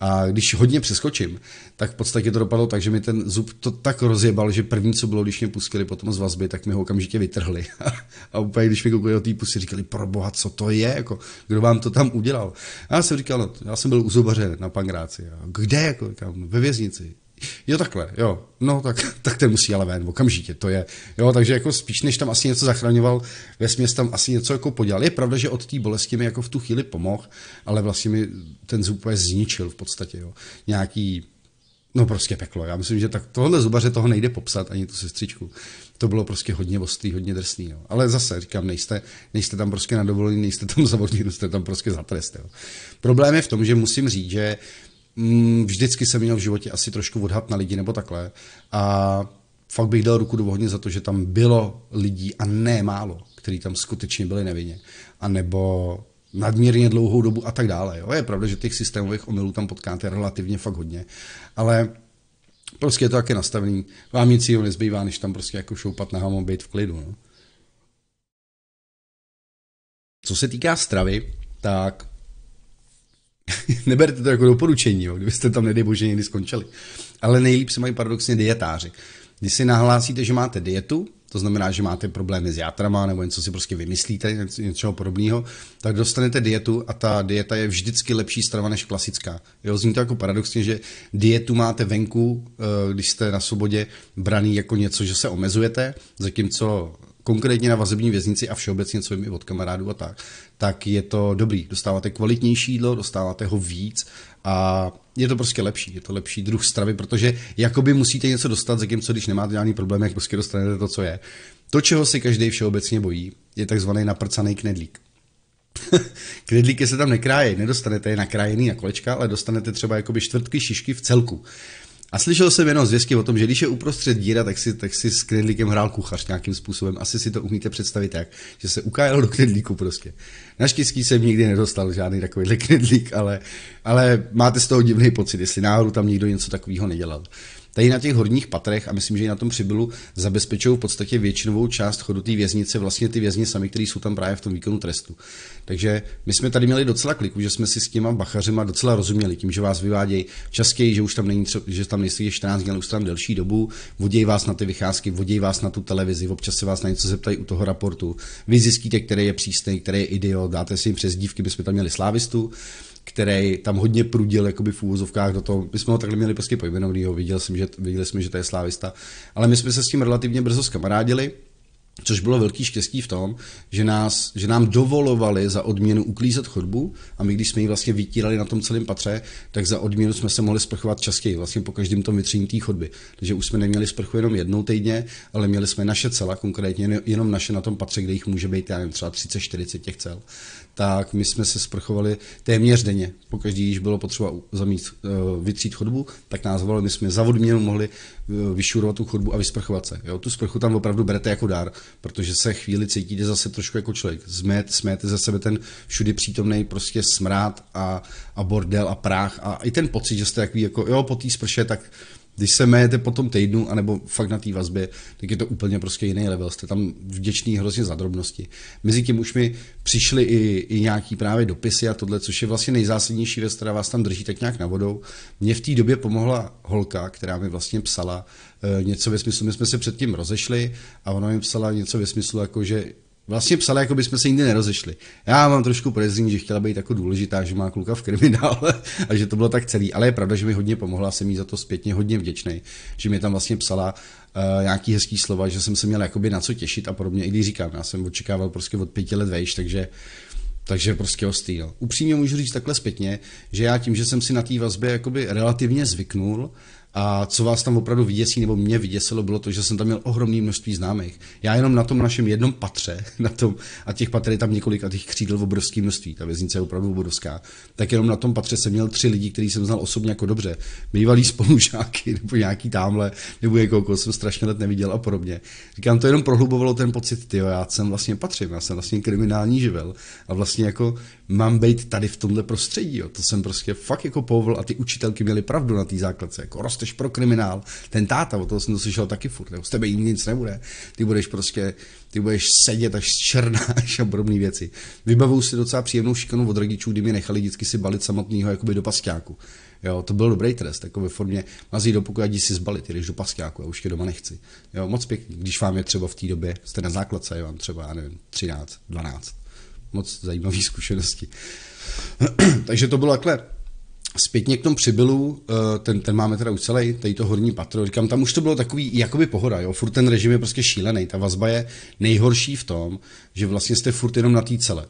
A když hodně přeskočím, tak v podstatě to dopadlo tak, že mi ten zub to tak rozjebal, že první, co bylo, když mě pustili potom z vazby, tak mi ho okamžitě vytrhli. a úplně, když mi koukali do té pusy, říkali, pro boha, co to je, jako, kdo vám to tam udělal. A já jsem říkal, no, já jsem byl u zubaře na Pangráci. A kde, jako, kam, ve věznici. Jo, takhle, jo. No, tak, tak ten musí ale ven, okamžitě, to je. Jo, takže jako spíš, než tam asi něco zachraňoval, ve směs tam asi něco jako podělal. Je pravda, že od té bolesti mi jako v tu chvíli pomohl, ale vlastně mi ten zub úplně zničil v podstatě, jo. Nějaký No prostě peklo. Já myslím, že tak tohle zubaře toho nejde popsat, ani tu sestřičku. To bylo prostě hodně ostrý, hodně drsný. Jo. Ale zase říkám, nejste, nejste tam prostě na dovolení, nejste tam za vodní, jste tam prostě za trest. Jo. Problém je v tom, že musím říct, že Mm, vždycky jsem měl v životě asi trošku odhad na lidi nebo takhle. A fakt bych dal ruku do ohně za to, že tam bylo lidí a ne málo, kteří tam skutečně byli nevinně. A nebo nadměrně dlouhou dobu a tak dále. Jo? Je pravda, že těch systémových omylů tam potkáte relativně fakt hodně, ale prostě je to také nastavený. Vám nic jiného nezbývá, než tam prostě jako šoupat na hamo, být v klidu. No. Co se týká stravy, tak Neberte to jako doporučení, jo, kdybyste tam nedej bože někdy skončili. Ale nejlíp se mají paradoxně dietáři. Když si nahlásíte, že máte dietu, to znamená, že máte problémy s játrama nebo něco si prostě vymyslíte, něco podobného, tak dostanete dietu a ta dieta je vždycky lepší strava než klasická. Jo, zní to jako paradoxně, že dietu máte venku, eh, když jste na svobodě braný jako něco, že se omezujete, zatímco konkrétně na vazební věznici a všeobecně, co jim i od kamarádů a tak, tak je to dobrý. Dostáváte kvalitnější jídlo, dostáváte ho víc a je to prostě lepší, je to lepší druh stravy, protože jakoby musíte něco dostat, co když nemáte žádný problém, jak prostě dostanete to, co je. To, čeho si každý všeobecně bojí, je takzvaný naprcaný knedlík. Knedlíky se tam nekrájí, nedostanete je nakrájený na kolečka, ale dostanete třeba jakoby čtvrtky šišky v celku. A slyšel jsem jenom zvěstky o tom, že když je uprostřed díra, tak si, tak si s knedlíkem hrál kuchař nějakým způsobem. Asi si to umíte představit tak, že se ukájel do knedlíku prostě. Naštěstí jsem nikdy nedostal žádný takovýhle knedlík, ale, ale máte z toho divný pocit, jestli náhodou tam nikdo něco takového nedělal. Tady na těch horních patrech, a myslím, že i na tom přibylu, zabezpečují v podstatě většinovou část chodu té věznice, vlastně ty vězni sami, kteří jsou tam právě v tom výkonu trestu. Takže my jsme tady měli docela kliku, že jsme si s těma bachařema docela rozuměli, tím, že vás vyvádějí častěji, že už tam není, že tam nejste 14 dní, ale už tam delší dobu, vodějí vás na ty vycházky, vodějí vás na tu televizi, občas se vás na něco zeptají u toho raportu, vy zjistíte, který je přísný, který je idiot, dáte si jim přes dívky, my jsme tam měli slávistu, který tam hodně prudil jakoby v úvozovkách do toho. My jsme ho takhle měli prostě pojmenovanýho, viděl jsem, že, viděli jsme, že to je slávista, ale my jsme se s tím relativně brzo zkamarádili, Což bylo velký štěstí v tom, že, nás, že nám dovolovali za odměnu uklízet chodbu a my, když jsme ji vlastně vytírali na tom celém patře, tak za odměnu jsme se mohli sprchovat častěji, vlastně po každém tom vytření té chodby. Takže už jsme neměli sprchu jenom jednou týdně, ale měli jsme naše cela, konkrétně jenom naše na tom patře, kde jich může být, já nevím, třeba 30-40 těch cel tak my jsme se sprchovali téměř denně. Pokaždý, když bylo potřeba zamít, eh, vytřít chodbu, tak nás volali, my jsme za odměnu mohli eh, vyšurovat tu chodbu a vysprchovat se. Jo? Tu sprchu tam opravdu berete jako dár, protože se chvíli cítíte zase trošku jako člověk. Zmét, smete za sebe ten všudy přítomný prostě smrát a, a bordel a práh a i ten pocit, že jste takový jako jo, po té sprše, tak když se méjete po tom týdnu, anebo fakt na té vazbě, tak je to úplně prostě jiný level. Jste tam vděčný hrozně za drobnosti. Mezi tím už mi přišly i, i nějaký právě dopisy a tohle, což je vlastně nejzásadnější věc, která vás tam drží tak nějak na vodou. Mě v té době pomohla holka, která mi vlastně psala, eh, něco ve smyslu, my jsme se předtím rozešli a ona mi psala něco ve smyslu, jako že vlastně psala, jako bychom se nikdy nerozešli. Já mám trošku podezření, že chtěla být jako důležitá, že má kluka v kriminále a že to bylo tak celý. Ale je pravda, že mi hodně pomohla, jsem jí za to zpětně hodně vděčný, že mi tam vlastně psala uh, nějaký hezký slova, že jsem se měl jakoby na co těšit a podobně. I když říkám, já jsem očekával prostě od pěti let vejš, takže takže prostě ostý. No. Upřímně můžu říct takhle zpětně, že já tím, že jsem si na té vazbě jakoby relativně zvyknul, a co vás tam opravdu vyděsí, nebo mě vyděsilo, bylo to, že jsem tam měl ohromné množství známých. Já jenom na tom našem jednom patře, na tom, a těch patr je tam několik a těch křídel v obrovské množství, ta věznice je opravdu obrovská, tak jenom na tom patře jsem měl tři lidi, který jsem znal osobně jako dobře. Bývalí spolužáky, nebo nějaký tamhle, nebo jako koho jsem strašně let neviděl a podobně. Říkám, to jenom prohlubovalo ten pocit, ty já jsem vlastně patřím, já jsem vlastně kriminální živel. A vlastně jako mám být tady v tomhle prostředí. Jo. To jsem prostě fakt jako povol a ty učitelky měly pravdu na té základce. Jako rosteš pro kriminál, ten táta, o toho jsem to slyšel taky furt, nebo z tebe jim nic nebude. Ty budeš prostě, ty budeš sedět až až a podobné věci. Vybavuju si docela příjemnou šikanu od rodičů, kdy mi nechali vždycky si balit samotného jakoby do pasťáku. Jo, to byl dobrý trest, jako ve formě mazí do pokoje, si zbalit, jdeš do pasťáku, já už tě doma nechci. Jo, moc pěkný, když vám je třeba v té době, jste na základce, je vám třeba, já nevím, 13, 12 moc zajímavé zkušenosti. Takže to bylo takhle. Zpětně k tomu přibylu, eh, ten, ten máme teda už celý, tady to horní patro, říkám, tam už to bylo takový jakoby pohoda, jo, furt ten režim je prostě šílený, ta vazba je nejhorší v tom, že vlastně jste furt jenom na té cele.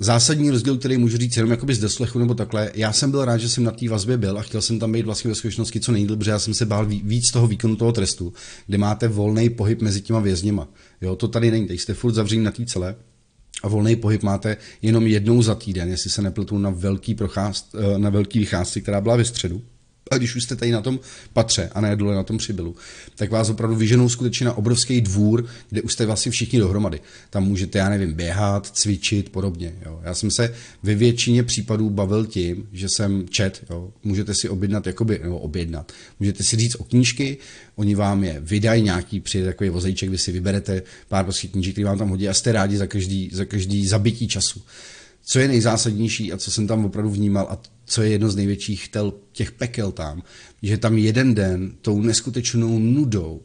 Zásadní rozdíl, který můžu říct jenom jakoby z deslechu nebo takhle, já jsem byl rád, že jsem na té vazbě byl a chtěl jsem tam být vlastně ve skutečnosti co nejdíl, protože já jsem se bál víc toho výkonu toho trestu, kde máte volný pohyb mezi těma vězněma. Jo, to tady není, tady jste furt zavřený na té celé a volný pohyb máte jenom jednou za týden, jestli se nepletu na velký, procház, eh, na velký vycházce, která byla ve středu a když už jste tady na tom patře a ne dole na tom přibylu, tak vás opravdu vyženou skutečně na obrovský dvůr, kde už jste vlastně všichni dohromady. Tam můžete, já nevím, běhat, cvičit, podobně. Jo. Já jsem se ve většině případů bavil tím, že jsem čet, jo. můžete si objednat, jakoby, nebo objednat, můžete si říct o knížky, oni vám je vydají nějaký, přijde takový vozejček, vy si vyberete pár prostě knížek, které vám tam hodí a jste rádi za každý, za každý zabití času co je nejzásadnější a co jsem tam opravdu vnímal, a co je jedno z největších tel, těch pekel tam, že tam jeden den tou neskutečnou nudou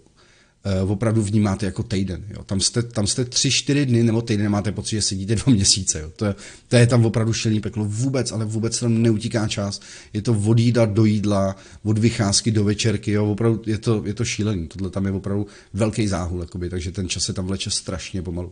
uh, opravdu vnímáte jako týden. Jo. Tam, jste, tam jste tři, čtyři dny nebo týden máte pocit, že sedíte dva měsíce. Jo. To, je, to je tam opravdu šilný peklo. Vůbec, ale vůbec tam neutíká čas. Je to od jídla do jídla, od vycházky do večerky. Jo. Opravdu je to, je to šílený. Tohle tam je opravdu velký záhul. Jakoby, takže ten čas se tam vleče strašně pomalu.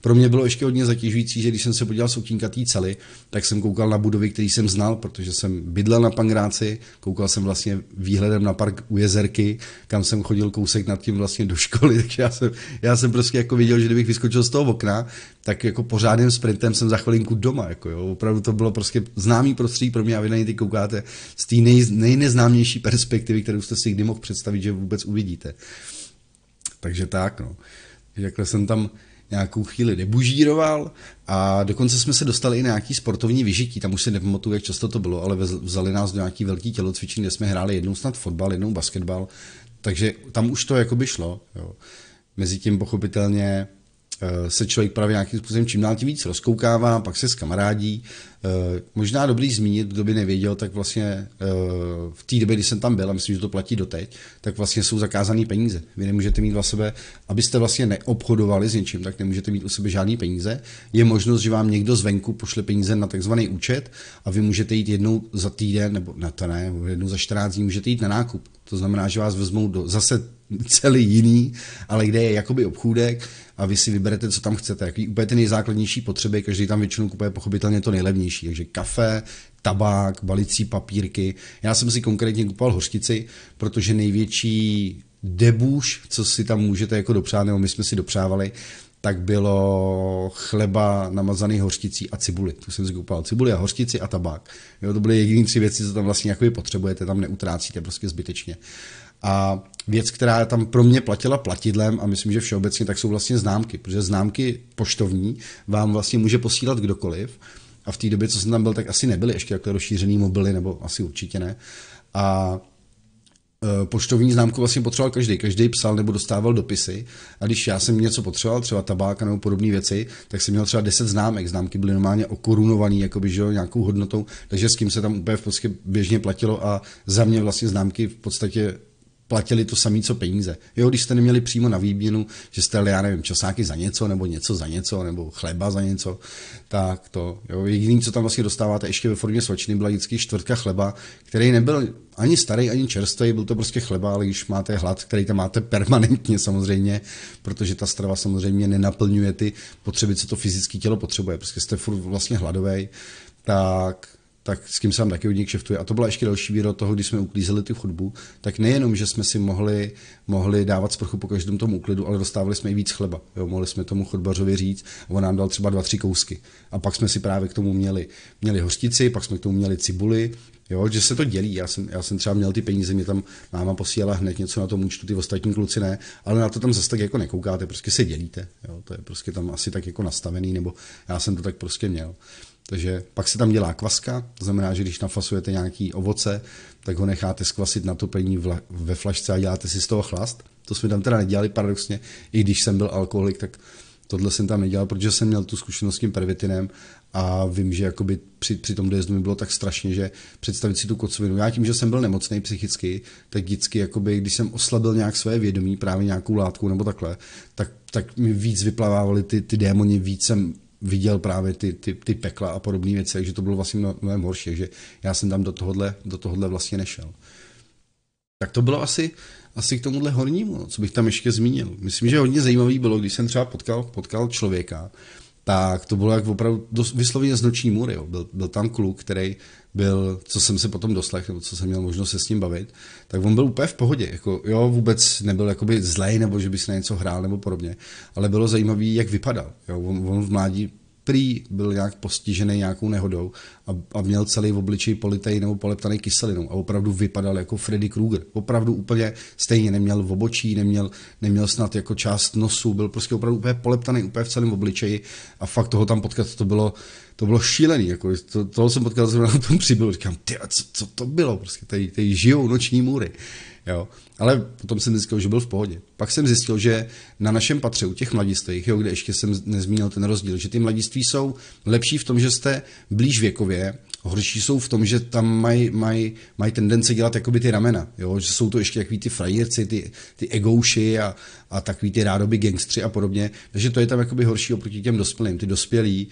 Pro mě bylo ještě hodně zatěžující, že když jsem se podíval z okýnka té cely, tak jsem koukal na budovy, který jsem znal, protože jsem bydlel na Pangráci, koukal jsem vlastně výhledem na park u Jezerky, kam jsem chodil kousek nad tím vlastně do školy, takže já jsem, já jsem prostě jako viděl, že kdybych vyskočil z toho okna, tak jako pořádným sprintem jsem za chvilinku doma, jako jo. Opravdu to bylo prostě známý prostředí pro mě a vy na ty koukáte z té nej, nejneznámější perspektivy, kterou jste si kdy mohl představit, že vůbec uvidíte. Takže tak, no. Jakhle jsem tam nějakou chvíli debužíroval a dokonce jsme se dostali i na nějaký sportovní vyžití, tam už si nepamatuju, jak často to bylo, ale vzali nás do nějaký velký tělocvičení, kde jsme hráli jednou snad fotbal, jednou basketbal, takže tam už to jako by šlo. Jo. Mezitím pochopitelně eh, se člověk právě nějakým způsobem čím dál tím víc rozkoukává, pak se s kamarádí Eh, možná dobrý zmínit, kdo by nevěděl, tak vlastně eh, v té době, kdy jsem tam byl, a myslím, že to platí doteď, tak vlastně jsou zakázané peníze. Vy nemůžete mít vlastně sebe, abyste vlastně neobchodovali s něčím, tak nemůžete mít u sebe žádný peníze. Je možnost, že vám někdo zvenku pošle peníze na takzvaný účet a vy můžete jít jednou za týden, nebo na to ne, jednou za 14 dní můžete jít na nákup. To znamená, že vás vezmou do zase celý jiný, ale kde je jakoby obchůdek a vy si vyberete, co tam chcete. Jaký úplně ten nejzákladnější potřeby, každý tam většinou kupuje pochopitelně to nejlevnější nejrůznější, takže kafe, tabák, balicí papírky. Já jsem si konkrétně kupoval hořtici, protože největší debuš, co si tam můžete jako dopřát, nebo my jsme si dopřávali, tak bylo chleba namazaný hořticí a cibuli. Tu jsem si kupoval cibuli a hořtici a tabák. Jo, to byly jediné tři věci, co tam vlastně jako potřebujete, tam neutrácíte prostě zbytečně. A věc, která tam pro mě platila platidlem a myslím, že všeobecně, tak jsou vlastně známky, protože známky poštovní vám vlastně může posílat kdokoliv a v té době, co jsem tam byl, tak asi nebyly ještě jako rozšířený mobily, nebo asi určitě ne. A e, poštovní známku vlastně potřeboval každý. Každý psal nebo dostával dopisy. A když já jsem něco potřeboval, třeba tabáka nebo podobné věci, tak jsem měl třeba 10 známek. Známky byly normálně okorunované jakoby, že jo, nějakou hodnotou, takže s kým se tam úplně v podstatě běžně platilo a za mě vlastně známky v podstatě platili to samé, co peníze. Jo, když jste neměli přímo na výměnu, že jste dali, já nevím, časáky za něco, nebo něco za něco, nebo chleba za něco, tak to, jo, jediný, co tam vlastně dostáváte ještě ve formě svačiny, byla vždycky čtvrtka chleba, který nebyl ani starý, ani čerstvý, byl to prostě chleba, ale když máte hlad, který tam máte permanentně samozřejmě, protože ta strava samozřejmě nenaplňuje ty potřeby, co to fyzické tělo potřebuje, prostě jste furt vlastně hladový, tak tak s kým jsem taky hodně kšeftuje. A to byla ještě další výhoda toho, když jsme uklízeli tu chodbu, tak nejenom, že jsme si mohli, mohli dávat sprchu po každém tomu úklidu, ale dostávali jsme i víc chleba. Jo, mohli jsme tomu chodbařovi říct, on nám dal třeba dva, tři kousky. A pak jsme si právě k tomu měli, měli hostici, pak jsme k tomu měli cibuli, Jo, že se to dělí. Já jsem, já jsem třeba měl ty peníze, mě tam máma posílala hned něco na tom účtu, ty ostatní kluci ne, ale na to tam zase tak jako nekoukáte, prostě se dělíte. Jo, to je prostě tam asi tak jako nastavený, nebo já jsem to tak prostě měl. Takže pak se tam dělá kvaska, to znamená, že když nafasujete nějaký ovoce, tak ho necháte skvasit na topení ve flašce a děláte si z toho chlast. To jsme tam teda nedělali paradoxně, i když jsem byl alkoholik, tak tohle jsem tam nedělal, protože jsem měl tu zkušenost s tím pervitinem a vím, že jakoby při, při tom dojezdu mi bylo tak strašně, že představit si tu kocovinu. Já tím, že jsem byl nemocný psychicky, tak vždycky, jakoby, když jsem oslabil nějak své vědomí, právě nějakou látku nebo takhle, tak, tak mi víc vyplavávaly ty, ty démoni, víc jsem viděl právě ty, ty, ty pekla a podobné věci, takže to bylo vlastně mnohem horší, že já jsem tam do tohohle, do tohohle vlastně nešel. Tak to bylo asi, asi k tomuhle hornímu, no, co bych tam ještě zmínil. Myslím, že hodně zajímavý bylo, když jsem třeba potkal, potkal člověka, tak to bylo jak opravdu dos, vysloveně z noční můry. Jo. Byl, byl tam kluk, který byl, co jsem se potom doslech, nebo co jsem měl možnost se s ním bavit, tak on byl úplně v pohodě. Jako, jo, vůbec nebyl jakoby zlej, nebo že by se na něco hrál, nebo podobně, ale bylo zajímavé, jak vypadal. Jo. On, on v mládí prý byl nějak postižený nějakou nehodou a, a měl celý v obličeji politej nebo poleptaný kyselinou a opravdu vypadal jako Freddy Krueger. Opravdu úplně stejně neměl v obočí, neměl, neměl snad jako část nosu, byl prostě opravdu úplně poleptaný úplně v celém obličeji a fakt toho tam potkat to bylo, to bylo šílený, jako to, toho jsem potkal zrovna na tom přibyl, říkám, ty, co, co, to bylo, prostě tady, tady žijou noční můry. Jo. Ale potom jsem zjistil, že byl v pohodě. Pak jsem zjistil, že na našem patře u těch mladistvých, jo, kde ještě jsem nezmínil ten rozdíl, že ty mladiství jsou lepší v tom, že jste blíž věkově, horší jsou v tom, že tam mají maj, maj tendence dělat jakoby ty ramena, jo? že jsou to ještě takový ty frajírci, ty, ty egouši a, a takový ty rádoby gangstři a podobně, takže to je tam jakoby horší oproti těm dospělým. Ty dospělí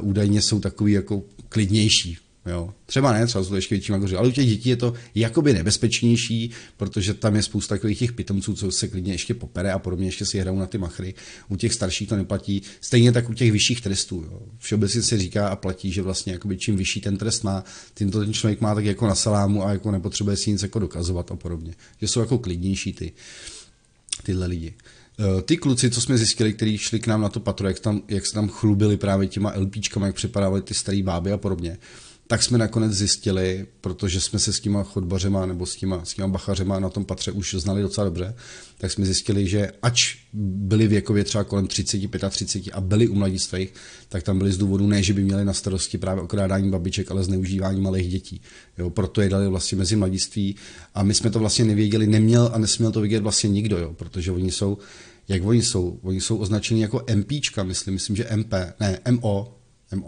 uh, údajně jsou takový jako klidnější, Jo. Třeba ne, třeba jsou to ještě větší magoři, ale u těch dětí je to jakoby nebezpečnější, protože tam je spousta takových těch pitomců, co se klidně ještě popere a podobně, ještě si hrajou na ty machry. U těch starších to neplatí. Stejně tak u těch vyšších trestů. Jo. Všeobecně se říká a platí, že vlastně jakoby čím vyšší ten trest má, tím to ten člověk má tak jako na salámu a jako nepotřebuje si nic jako dokazovat a podobně. Že jsou jako klidnější ty, tyhle lidi e, ty kluci, co jsme zjistili, kteří šli k nám na to patro, jak, tam, jak se tam chlubili právě těma LPčkama, jak připadávali ty staré báby a podobně, tak jsme nakonec zjistili, protože jsme se s těma chodbařema nebo s těma, s těma bachařema na tom patře už znali docela dobře, tak jsme zjistili, že ač byli věkově třeba kolem 30, 35 a byli u mladistvých, tak tam byli z důvodu ne, že by měli na starosti právě okrádání babiček, ale zneužívání malých dětí. Jo, proto je dali vlastně mezi mladiství a my jsme to vlastně nevěděli, neměl a nesměl to vědět vlastně nikdo, jo, protože oni jsou jak oni jsou? Oni jsou označeni jako MPčka, myslím, myslím, že MP, ne, MO,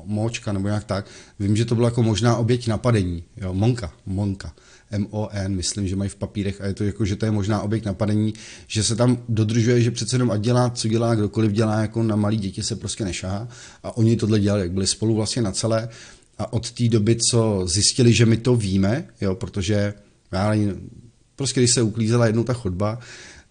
Močka nebo nějak tak. Vím, že to bylo jako možná oběť napadení. Jo, Monka, Monka. M O N, myslím, že mají v papírech a je to jako, že to je možná objekt napadení, že se tam dodržuje, že přece jenom a dělá, co dělá, kdokoliv dělá, jako na malý děti se prostě nešahá a oni tohle dělali, jak byli spolu vlastně na celé a od té doby, co zjistili, že my to víme, jo, protože já prostě když se uklízela jednou ta chodba,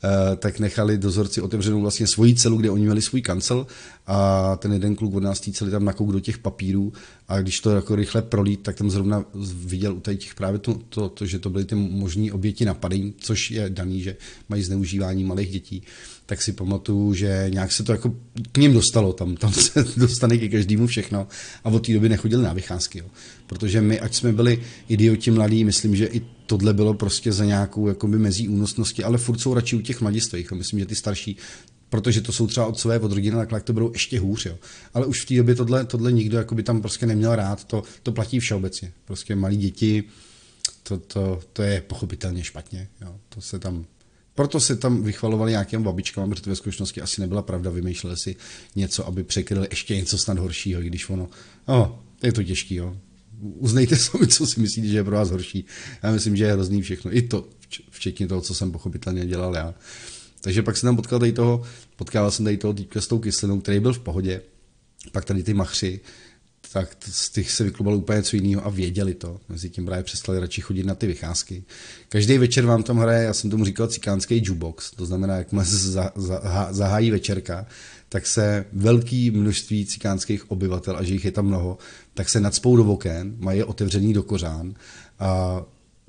Eh, tak nechali dozorci otevřenou vlastně svoji celu, kde oni měli svůj kancel a ten jeden kluk od nás celý tam nakouk do těch papírů a když to jako rychle prolít, tak tam zrovna viděl u těch právě to, to, to že to byly ty možní oběti napadení, což je daný, že mají zneužívání malých dětí tak si pamatuju, že nějak se to jako k ním dostalo, tam, tam se dostane ke každému všechno a od té doby nechodili na vycházky, jo. protože my, ať jsme byli idioti mladí, myslím, že i tohle bylo prostě za nějakou jakoby mezí únosnosti, ale furt jsou radši u těch mladistvých myslím, že ty starší protože to jsou třeba své od rodiny, tak to budou ještě hůř. Jo. Ale už v té době tohle, tohle nikdo jakoby tam prostě neměl rád, to, to platí všeobecně. Prostě malí děti, to, to, to je pochopitelně špatně. Jo. To se tam proto se tam vychvalovali nějakým babičkám, protože to ve skutečnosti asi nebyla pravda, vymýšleli si něco, aby překryli ještě něco snad horšího, i když ono, no, je to těžký, jo uznejte sami, co si myslíte, že je pro vás horší. Já myslím, že je hrozný všechno. I to, včetně toho, co jsem pochopitelně dělal já. Takže pak jsem tam potkal tady toho, potkával jsem tady toho týpka s tou kyselinou, který byl v pohodě, pak tady ty machři, tak z těch se vyklubal úplně něco jiného a věděli to. Mezi tím právě přestali radši chodit na ty vycházky. Každý večer vám tam hraje, já jsem tomu říkal, cikánský jukebox, to znamená, jak se zahájí večerka, tak se velký množství cikánských obyvatel, a že jich je tam mnoho, tak se nadspou do oken, mají otevřený do kořán a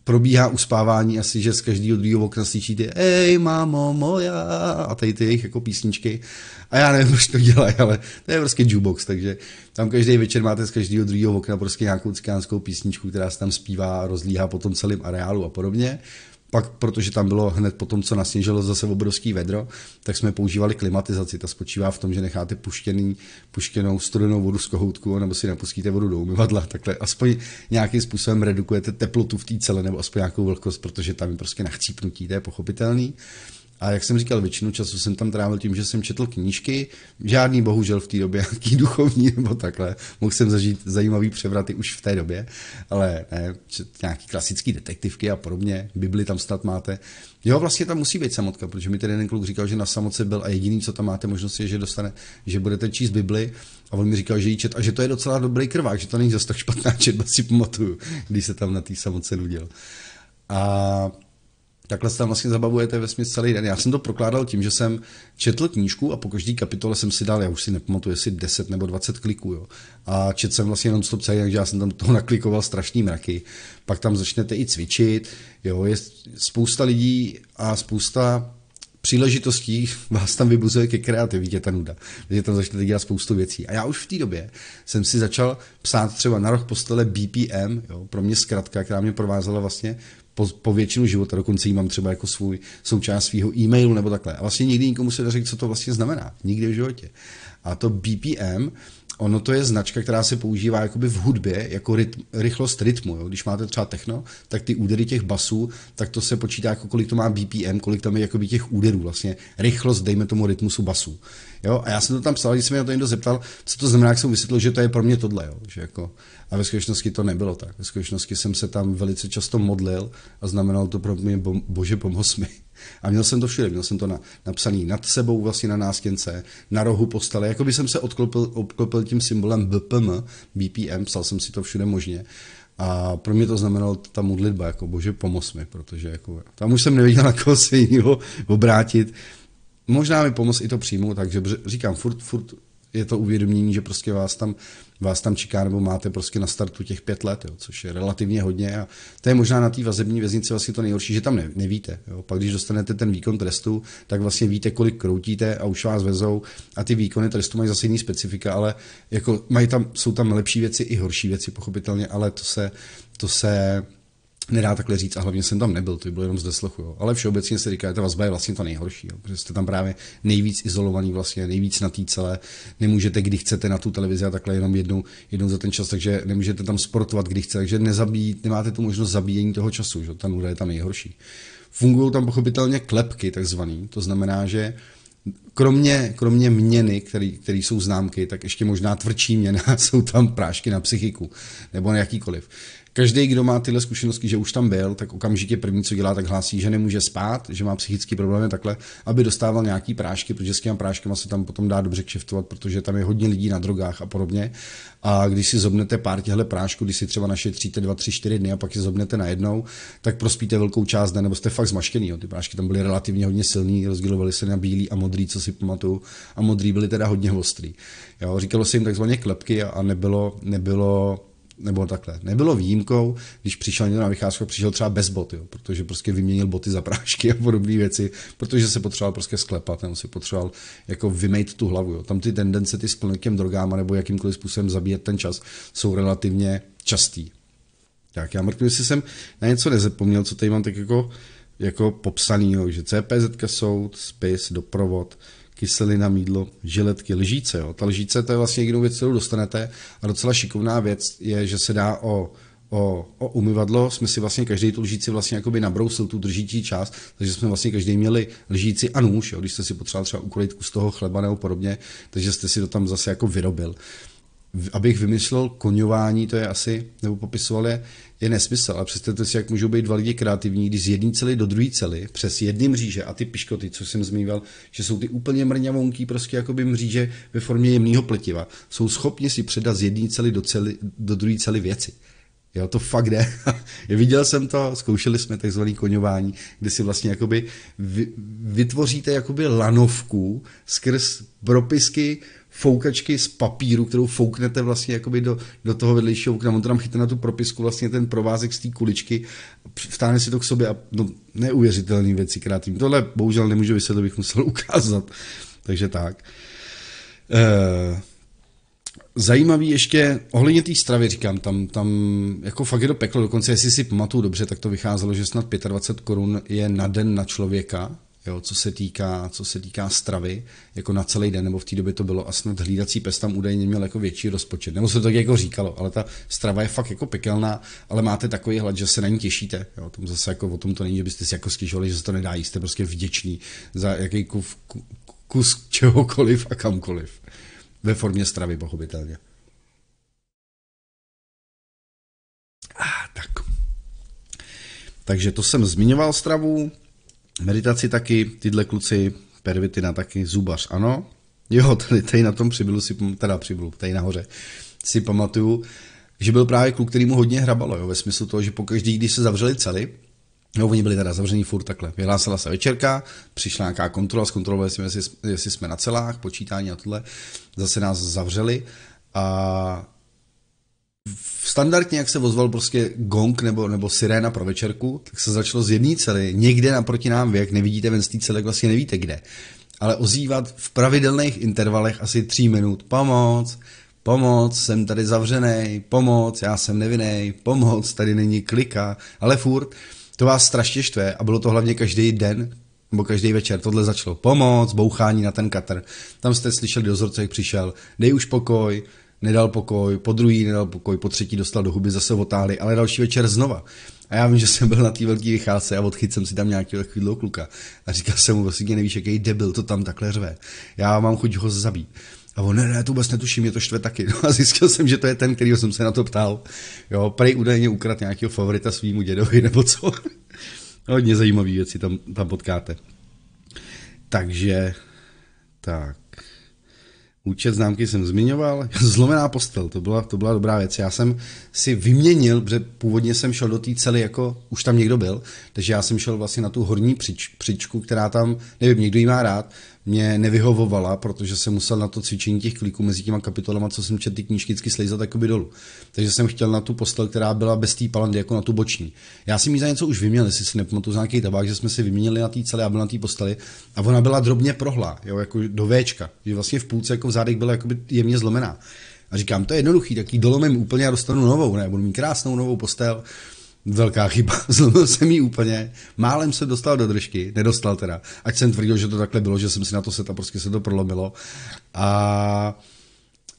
probíhá uspávání asi, že z každého druhého okna slyšíte Ej, mámo moja a tady ty jejich jako písničky. A já nevím, proč to dělají, ale to je prostě jukebox, takže tam každý večer máte z každého druhého okna prostě nějakou cikánskou písničku, která se tam zpívá a rozlíhá po tom celém areálu a podobně pak, protože tam bylo hned po tom, co nasněžilo zase obrovský vedro, tak jsme používali klimatizaci. Ta spočívá v tom, že necháte puštěný, puštěnou studenou vodu z kohoutku nebo si napustíte vodu do umyvadla. Takhle aspoň nějakým způsobem redukujete teplotu v té cele nebo aspoň nějakou vlhkost, protože tam je prostě nachcípnutí, to je pochopitelný. A jak jsem říkal, většinu času jsem tam trávil tím, že jsem četl knížky, žádný bohužel v té době nějaký duchovní nebo takhle. Mohl jsem zažít zajímavý převraty už v té době, ale ne, čet nějaký klasický detektivky a podobně, Bibli tam snad máte. Jo, vlastně tam musí být samotka, protože mi ten jeden kluk říkal, že na samotce byl a jediný, co tam máte možnost je, že dostane, že budete číst Bibli a on mi říkal, že ji čet a že to je docela dobrý krvák, že to není zase tak špatná četba, si pamatuju, když se tam na té samotce nudil. A Takhle se tam vlastně zabavujete ve směs celý den. Já jsem to prokládal tím, že jsem četl knížku a po každý kapitole jsem si dal, já už si nepamatuju, jestli 10 nebo 20 kliků. Jo. A četl jsem vlastně jenom stop celý, takže já jsem tam toho naklikoval strašný mraky. Pak tam začnete i cvičit. Jo. Je spousta lidí a spousta příležitostí vás tam vybuzuje ke kreativitě ta nuda. Takže tam začnete dělat spoustu věcí. A já už v té době jsem si začal psát třeba na roh postele BPM, jo, pro mě zkratka, která mě provázela vlastně po, po většinu života, dokonce ji mám třeba jako svůj součást svého e-mailu nebo takhle. A vlastně nikdy nikomu se neřekl, co to vlastně znamená. Nikdy v životě. A to BPM, ono to je značka, která se používá jakoby v hudbě jako rytm, rychlost rytmu. Jo? Když máte třeba techno, tak ty údery těch basů, tak to se počítá jako kolik to má BPM, kolik tam je jakoby těch úderů vlastně. Rychlost, dejme tomu rytmusu basů. Jo? A já jsem to tam psal, když se mě na to někdo zeptal, co to znamená, jak jsem vysvětlil, že to je pro mě tohle. Jo? Že jako, a ve skutečnosti to nebylo tak. Ve skutečnosti jsem se tam velice často modlil a znamenalo to pro mě, bo, bože pomoz mi. A měl jsem to všude, měl jsem to na, napsaný nad sebou, vlastně na nástěnce, na rohu postele, jako by jsem se odklopil, odklopil tím symbolem BPM, BPM, psal jsem si to všude možně. A pro mě to znamenalo ta modlitba, jako bože pomoz mi, protože jako, tam už jsem nevěděl na koho se jiného obrátit, možná mi pomoct i to přijmout, takže říkám, furt, furt je to uvědomění, že prostě vás tam, vás tam čeká, nebo máte prostě na startu těch pět let, jo, což je relativně hodně a to je možná na té vazební věznici vlastně to nejhorší, že tam ne, nevíte. Jo. Pak když dostanete ten výkon trestu, tak vlastně víte, kolik kroutíte a už vás vezou a ty výkony trestu mají zase jiný specifika, ale jako mají tam, jsou tam lepší věci i horší věci, pochopitelně, ale to se, to se nedá takhle říct a hlavně jsem tam nebyl, to bylo jenom z deslechu, jo. ale všeobecně se říká, že ta vazba je vlastně to nejhorší, jo, protože jste tam právě nejvíc izolovaný vlastně, nejvíc na té celé, nemůžete kdy chcete na tu televizi a takhle jenom jednou, jednou za ten čas, takže nemůžete tam sportovat kdy chcete, takže nezabít, nemáte tu možnost zabíjení toho času, že ta nuda je tam nejhorší. Fungují tam pochopitelně klepky takzvaný, to znamená, že kromě, kromě měny, které jsou známky, tak ještě možná tvrdší měna jsou tam prášky na psychiku nebo na jakýkoliv. Každý, kdo má tyhle zkušenosti, že už tam byl, tak okamžitě první, co dělá, tak hlásí, že nemůže spát, že má psychické problémy takhle, aby dostával nějaký prášky, protože s těma práškama se tam potom dá dobře kšeftovat, protože tam je hodně lidí na drogách a podobně. A když si zobnete pár těchto prášků, když si třeba našetříte 2, 3, 4 dny a pak je zobnete na jednou, tak prospíte velkou část dne, nebo jste fakt zmaštěný. Jo. Ty prášky tam byly relativně hodně silný, rozdělovaly se na bílý a modrý, co si pamatuju, a modrý byly teda hodně ostrý. Jo. Říkalo se jim takzvaně klepky a nebylo, nebylo nebo takhle, nebylo výjimkou, když přišel někdo na vycházku, přišel třeba bez bot, jo, protože prostě vyměnil boty za prášky a podobné věci, protože se potřeboval prostě sklepat, nebo si potřeboval jako vymejt tu hlavu. Jo. Tam ty tendence ty s těm drogám nebo jakýmkoliv způsobem zabíjet ten čas jsou relativně častý. Tak já mrknu, jestli jsem na něco nezapomněl, co tady mám tak jako, jako popsaný, jo, že CPZ, soud, spis, doprovod, kyselina, mídlo, žiletky, lžíce. Jo. Ta lžíce to je vlastně jedinou věc, kterou dostanete a docela šikovná věc je, že se dá o o, o umyvadlo jsme si vlastně každý tu lžíci vlastně jakoby nabrousil tu držící část, takže jsme vlastně každý měli lžíci a nůž, jo, když jste si potřeboval třeba ukolit kus toho chleba nebo podobně, takže jste si to tam zase jako vyrobil abych vymyslel koňování, to je asi, nebo popisoval je, je nesmysl. A představte si, jak můžou být dva lidi kreativní, když z jedné cely do druhé cely, přes jedny mříže a ty piškoty, co jsem zmínil, že jsou ty úplně mrňavonký, prostě jako by mříže ve formě jemného pletiva, jsou schopni si předat z jedné cely do, cely, do druhé cely věci. Jo, to fakt jde. Viděl jsem to, zkoušeli jsme takzvané koňování, kde si vlastně jakoby vytvoříte jakoby lanovku skrz propisky foukačky z papíru, kterou fouknete vlastně jakoby do, do toho vedlejšího okna. On to tam chytne na tu propisku vlastně ten provázek z té kuličky, vtáhne si to k sobě a no, neuvěřitelný věci krátím. Tohle bohužel nemůžu vysvětlit, bych musel ukázat. Takže tak. E- Zajímavý ještě, ohledně té stravy říkám, tam, tam jako fakt je to peklo, dokonce jestli si pamatuju dobře, tak to vycházelo, že snad 25 korun je na den na člověka, jo, co, se týká, co se týká stravy, jako na celý den, nebo v té době to bylo a snad hlídací pes tam údajně měl jako větší rozpočet, nebo se to tak jako říkalo, ale ta strava je fakt jako pekelná, ale máte takový hlad, že se na ní těšíte, jo, tam zase jako o tom to není, že byste si jako stěžovali, že se to nedá jíst, jste prostě vděční za jaký kus, kus čehokoliv a kamkoliv. Ve formě stravy, pochopitelně. Ah, tak. Takže to jsem zmiňoval stravu, meditaci taky, tyhle kluci, pervitina taky, zubař, ano. Jo, tady, tady na tom přibylu si, teda přibylu, tady nahoře, si pamatuju, že byl právě kluk, který mu hodně hrabalo, jo, ve smyslu toho, že pokaždý, když se zavřeli celý, No, oni byli teda zavření furt takhle. Vyhlásila se večerka, přišla nějaká kontrola, zkontrolovali jsme, jestli, jestli jsme na celách, počítání a tohle. Zase nás zavřeli a standardně, jak se ozval prostě gong nebo, nebo siréna pro večerku, tak se začalo z jedné cely, někde naproti nám, vy jak nevidíte ven z té cely, tak vlastně nevíte kde, ale ozývat v pravidelných intervalech asi tří minut, pomoc, pomoc, jsem tady zavřený, pomoc, já jsem nevinný, pomoc, tady není klika, ale furt, to vás strašně štve a bylo to hlavně každý den, nebo každý večer, tohle začalo pomoc, bouchání na ten katr, tam jste slyšeli dozorce, jak přišel, dej už pokoj, nedal pokoj, po druhý nedal pokoj, po třetí dostal do huby, zase otáhli, ale další večer znova. A já vím, že jsem byl na té velké vycházce a odchyt jsem si tam nějaký lehký kluka. A říkal jsem mu, vlastně nevíš, jaký debil to tam takhle řve. Já mám chuť ho zabít. A on, ne, ne, to vůbec netuším, je to štve taky. No a zjistil jsem, že to je ten, který jsem se na to ptal. Jo, prej údajně ukrat nějakého favorita svýmu dědovi, nebo co. No, hodně zajímavý věci tam, tam potkáte. Takže, tak. Účet známky jsem zmiňoval. Zlomená postel, to byla, to byla dobrá věc. Já jsem si vyměnil, protože původně jsem šel do té cely, jako už tam někdo byl, takže já jsem šel vlastně na tu horní přič, přičku, která tam, nevím, někdo ji má rád, mě nevyhovovala, protože jsem musel na to cvičení těch kliků mezi těma kapitolama, co jsem četl ty knížky, vždycky slejzat jakoby dolů. Takže jsem chtěl na tu postel, která byla bez té palandy, jako na tu boční. Já jsem jí za něco už vyměnil, jestli si nepamatuju, za nějaký tabák, že jsme si vyměnili na té celé, a byla na té posteli a ona byla drobně prohlá, jo, jako do Včka, že vlastně v půlce jako v zádech byla jakoby jemně zlomená. A říkám, to je jednoduchý, tak ji dolomím úplně a dostanu novou, ne, budu mít krásnou novou postel Velká chyba, zlomil jsem ji úplně. Málem se dostal do držky, nedostal teda. Ať jsem tvrdil, že to takhle bylo, že jsem si na to set a prostě se to prolomilo. A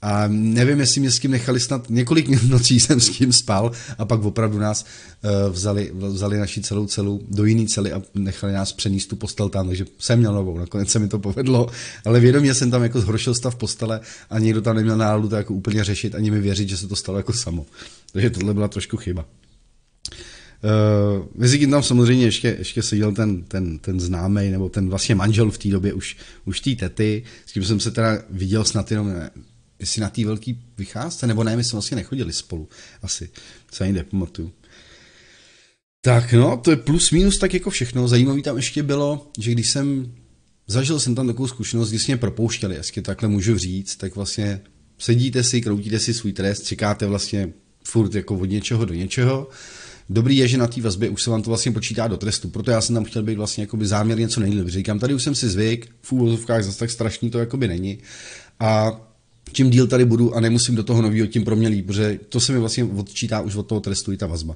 a nevím, jestli mě s tím nechali snad, několik nocí jsem s tím spal a pak opravdu nás eh, vzali, vzali naši celou celu do jiný cely a nechali nás přenést tu postel tam, takže jsem měl novou, nakonec se mi to povedlo, ale vědomě jsem tam jako zhoršil stav postele a někdo tam neměl náladu to jako úplně řešit, ani mi věřit, že se to stalo jako samo. Takže tohle byla trošku chyba. Uh, eh, mezi tím tam samozřejmě ještě, ještě seděl ten, ten, ten známý nebo ten vlastně manžel v té době už, už té tety, s tím jsem se teda viděl snad jenom, ne, jestli na té velký vycházce, nebo ne, my jsme vlastně nechodili spolu, asi, se ani nepamatuju. Tak no, to je plus minus tak jako všechno. Zajímavý tam ještě bylo, že když jsem, zažil jsem tam takovou zkušenost, když mě propouštěli, jestli takhle můžu říct, tak vlastně sedíte si, kroutíte si svůj trest, čekáte vlastně furt jako od něčeho do něčeho Dobrý je, že na té vazbě už se vám to vlastně počítá do trestu, proto já jsem tam chtěl být vlastně jakoby záměrně co nejlíp. Říkám, tady už jsem si zvyk, v úvozovkách zase tak strašný to jakoby není. A čím díl tady budu a nemusím do toho nového, tím pro mě líp, protože to se mi vlastně odčítá už od toho trestu i ta vazba.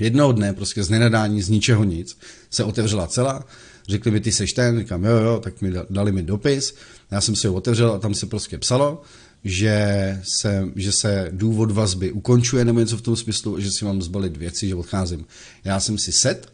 Jednoho dne prostě z nenadání, z ničeho nic, se otevřela celá, řekli mi, ty seš ten, říkám, jo, jo, tak mi dali mi dopis, já jsem si ho otevřel a tam se prostě psalo, že se, že se důvod vazby ukončuje nebo něco v tom smyslu, že si mám zbalit věci, že odcházím. Já jsem si set,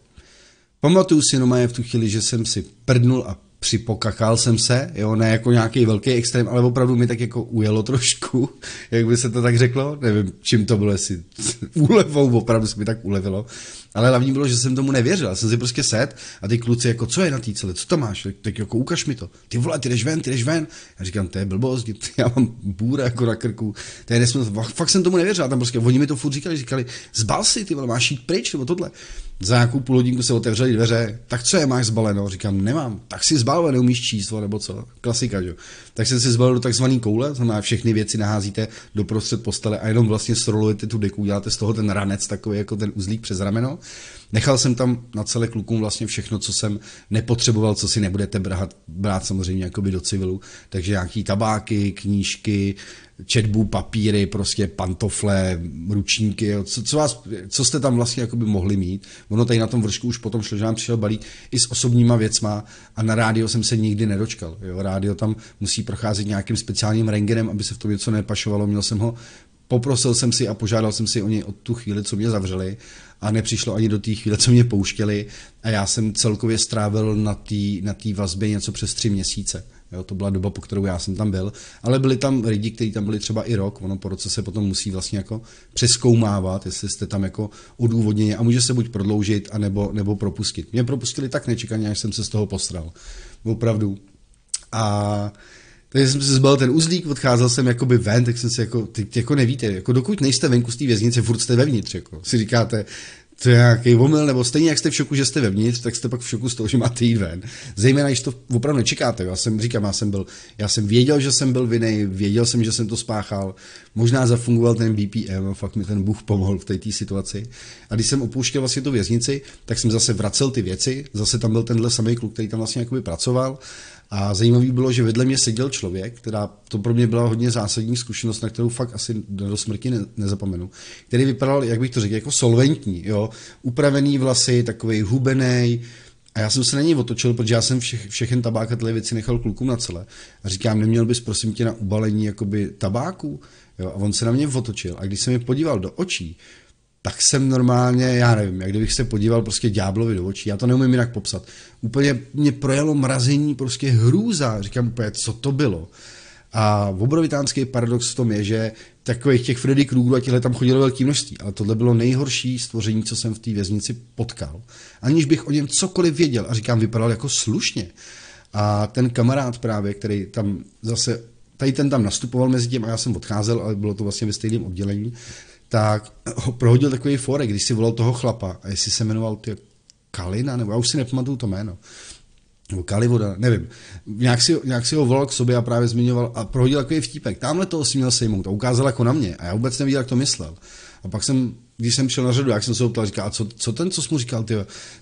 pamatuju si jenom v tu chvíli, že jsem si prdnul a připokakal jsem se, jo, ne jako nějaký velký extrém, ale opravdu mi tak jako ujelo trošku, jak by se to tak řeklo, nevím, čím to bylo, jestli úlevou, opravdu se mi tak ulevilo. Ale hlavní bylo, že jsem tomu nevěřil. Já jsem si prostě set a ty kluci jako, co je na té celé, co to máš? Tak, jako ukaž mi to. Ty vole, ty jdeš ven, ty jdeš ven. Já říkám, to je blbost, já mám bůra jako na krku. To je nesmysl. Fakt jsem tomu nevěřil. A tam prostě oni mi to furt říkali, říkali, zbal si ty vole, máš jít pryč nebo tohle. Za nějakou půl hodinku se otevřely dveře, tak co je máš zbaleno? Říkám, nemám, tak si zbal, neumíš číst, nebo co? Klasika, že? Tak jsem si zbalil do takzvaný koule, znamená všechny věci naházíte do prostřed postele a jenom vlastně srolujete tu deku, děláte z toho ten ranec takový jako ten uzlík přes rameno Nechal jsem tam na celé klukům vlastně všechno, co jsem nepotřeboval, co si nebudete brát, brát samozřejmě jakoby do civilu. Takže nějaký tabáky, knížky, četbu, papíry, prostě pantofle, ručníky, jo. Co, co, vás, co jste tam vlastně jakoby mohli mít. Ono tady na tom vršku už potom šlo, že nám přišel balík i s osobníma věcma a na rádio jsem se nikdy nedočkal. Jo. Rádio tam musí procházet nějakým speciálním rengenem, aby se v tom něco nepašovalo. Měl jsem ho poprosil jsem si a požádal jsem si o ně od tu chvíli, co mě zavřeli a nepřišlo ani do té chvíle, co mě pouštěli a já jsem celkově strávil na té na vazbě něco přes tři měsíce. Jo, to byla doba, po kterou já jsem tam byl, ale byli tam lidi, kteří tam byli třeba i rok, ono po roce se potom musí vlastně jako přeskoumávat, jestli jste tam jako odůvodněni a může se buď prodloužit, anebo, nebo propustit. Mě propustili tak nečekaně, až jsem se z toho posral. Opravdu. A takže jsem si zbal ten uzlík, odcházel jsem jakoby ven, tak jsem si jako, ty jako nevíte, jako dokud nejste venku z té věznice, furt jste vevnitř, jako si říkáte, to je nějaký omyl, nebo stejně jak jste v šoku, že jste vevnitř, tak jste pak v šoku z toho, že máte jít ven. Zejména, když to opravdu nečekáte. Já jsem říkám, já jsem byl, já jsem věděl, že jsem byl vinej, věděl jsem, že jsem to spáchal, možná zafungoval ten BPM, fakt mi ten Bůh pomohl v té situaci. A když jsem opouštěl vlastně tu věznici, tak jsem zase vracel ty věci, zase tam byl tenhle samý kluk, který tam vlastně jakoby pracoval a zajímavý bylo, že vedle mě seděl člověk, která to pro mě byla hodně zásadní zkušenost, na kterou fakt asi do smrti ne, nezapomenu, který vypadal, jak bych to řekl, jako solventní, jo, upravený vlasy, takový hubený, a já jsem se na něj otočil, protože já jsem všech, všechen tabáka tyhle věci nechal klukům na celé. A říkám, neměl bys prosím tě na ubalení jakoby tabáku? Jo, a on se na mě otočil a když se mi podíval do očí, tak jsem normálně, já nevím, jak kdybych se podíval prostě ďáblovi do očí, já to neumím jinak popsat. Úplně mě projelo mrazení, prostě hrůza, říkám úplně, co to bylo. A obrovitánský paradox v tom je, že takových těch Freddy Krugerů a těchto tam chodilo velké množství, ale tohle bylo nejhorší stvoření, co jsem v té věznici potkal. Aniž bych o něm cokoliv věděl a říkám, vypadal jako slušně. A ten kamarád právě, který tam zase tady ten tam nastupoval mezi tím a já jsem odcházel, ale bylo to vlastně ve stejném oddělení, tak ho prohodil takový forek, když si volal toho chlapa, a jestli se jmenoval ty Kalina, nebo já už si nepamatuju to jméno, nebo Kalivoda, nevím. Nějak si, nějak si ho volal k sobě a právě zmiňoval a prohodil takový vtipek. Tamhle toho si měl sejmout a ukázal jako na mě a já vůbec neviděl, jak to myslel. A pak jsem, když jsem šel na řadu, jak jsem se optal, ptal, a co, co ten, co jsi mu říkal, ty,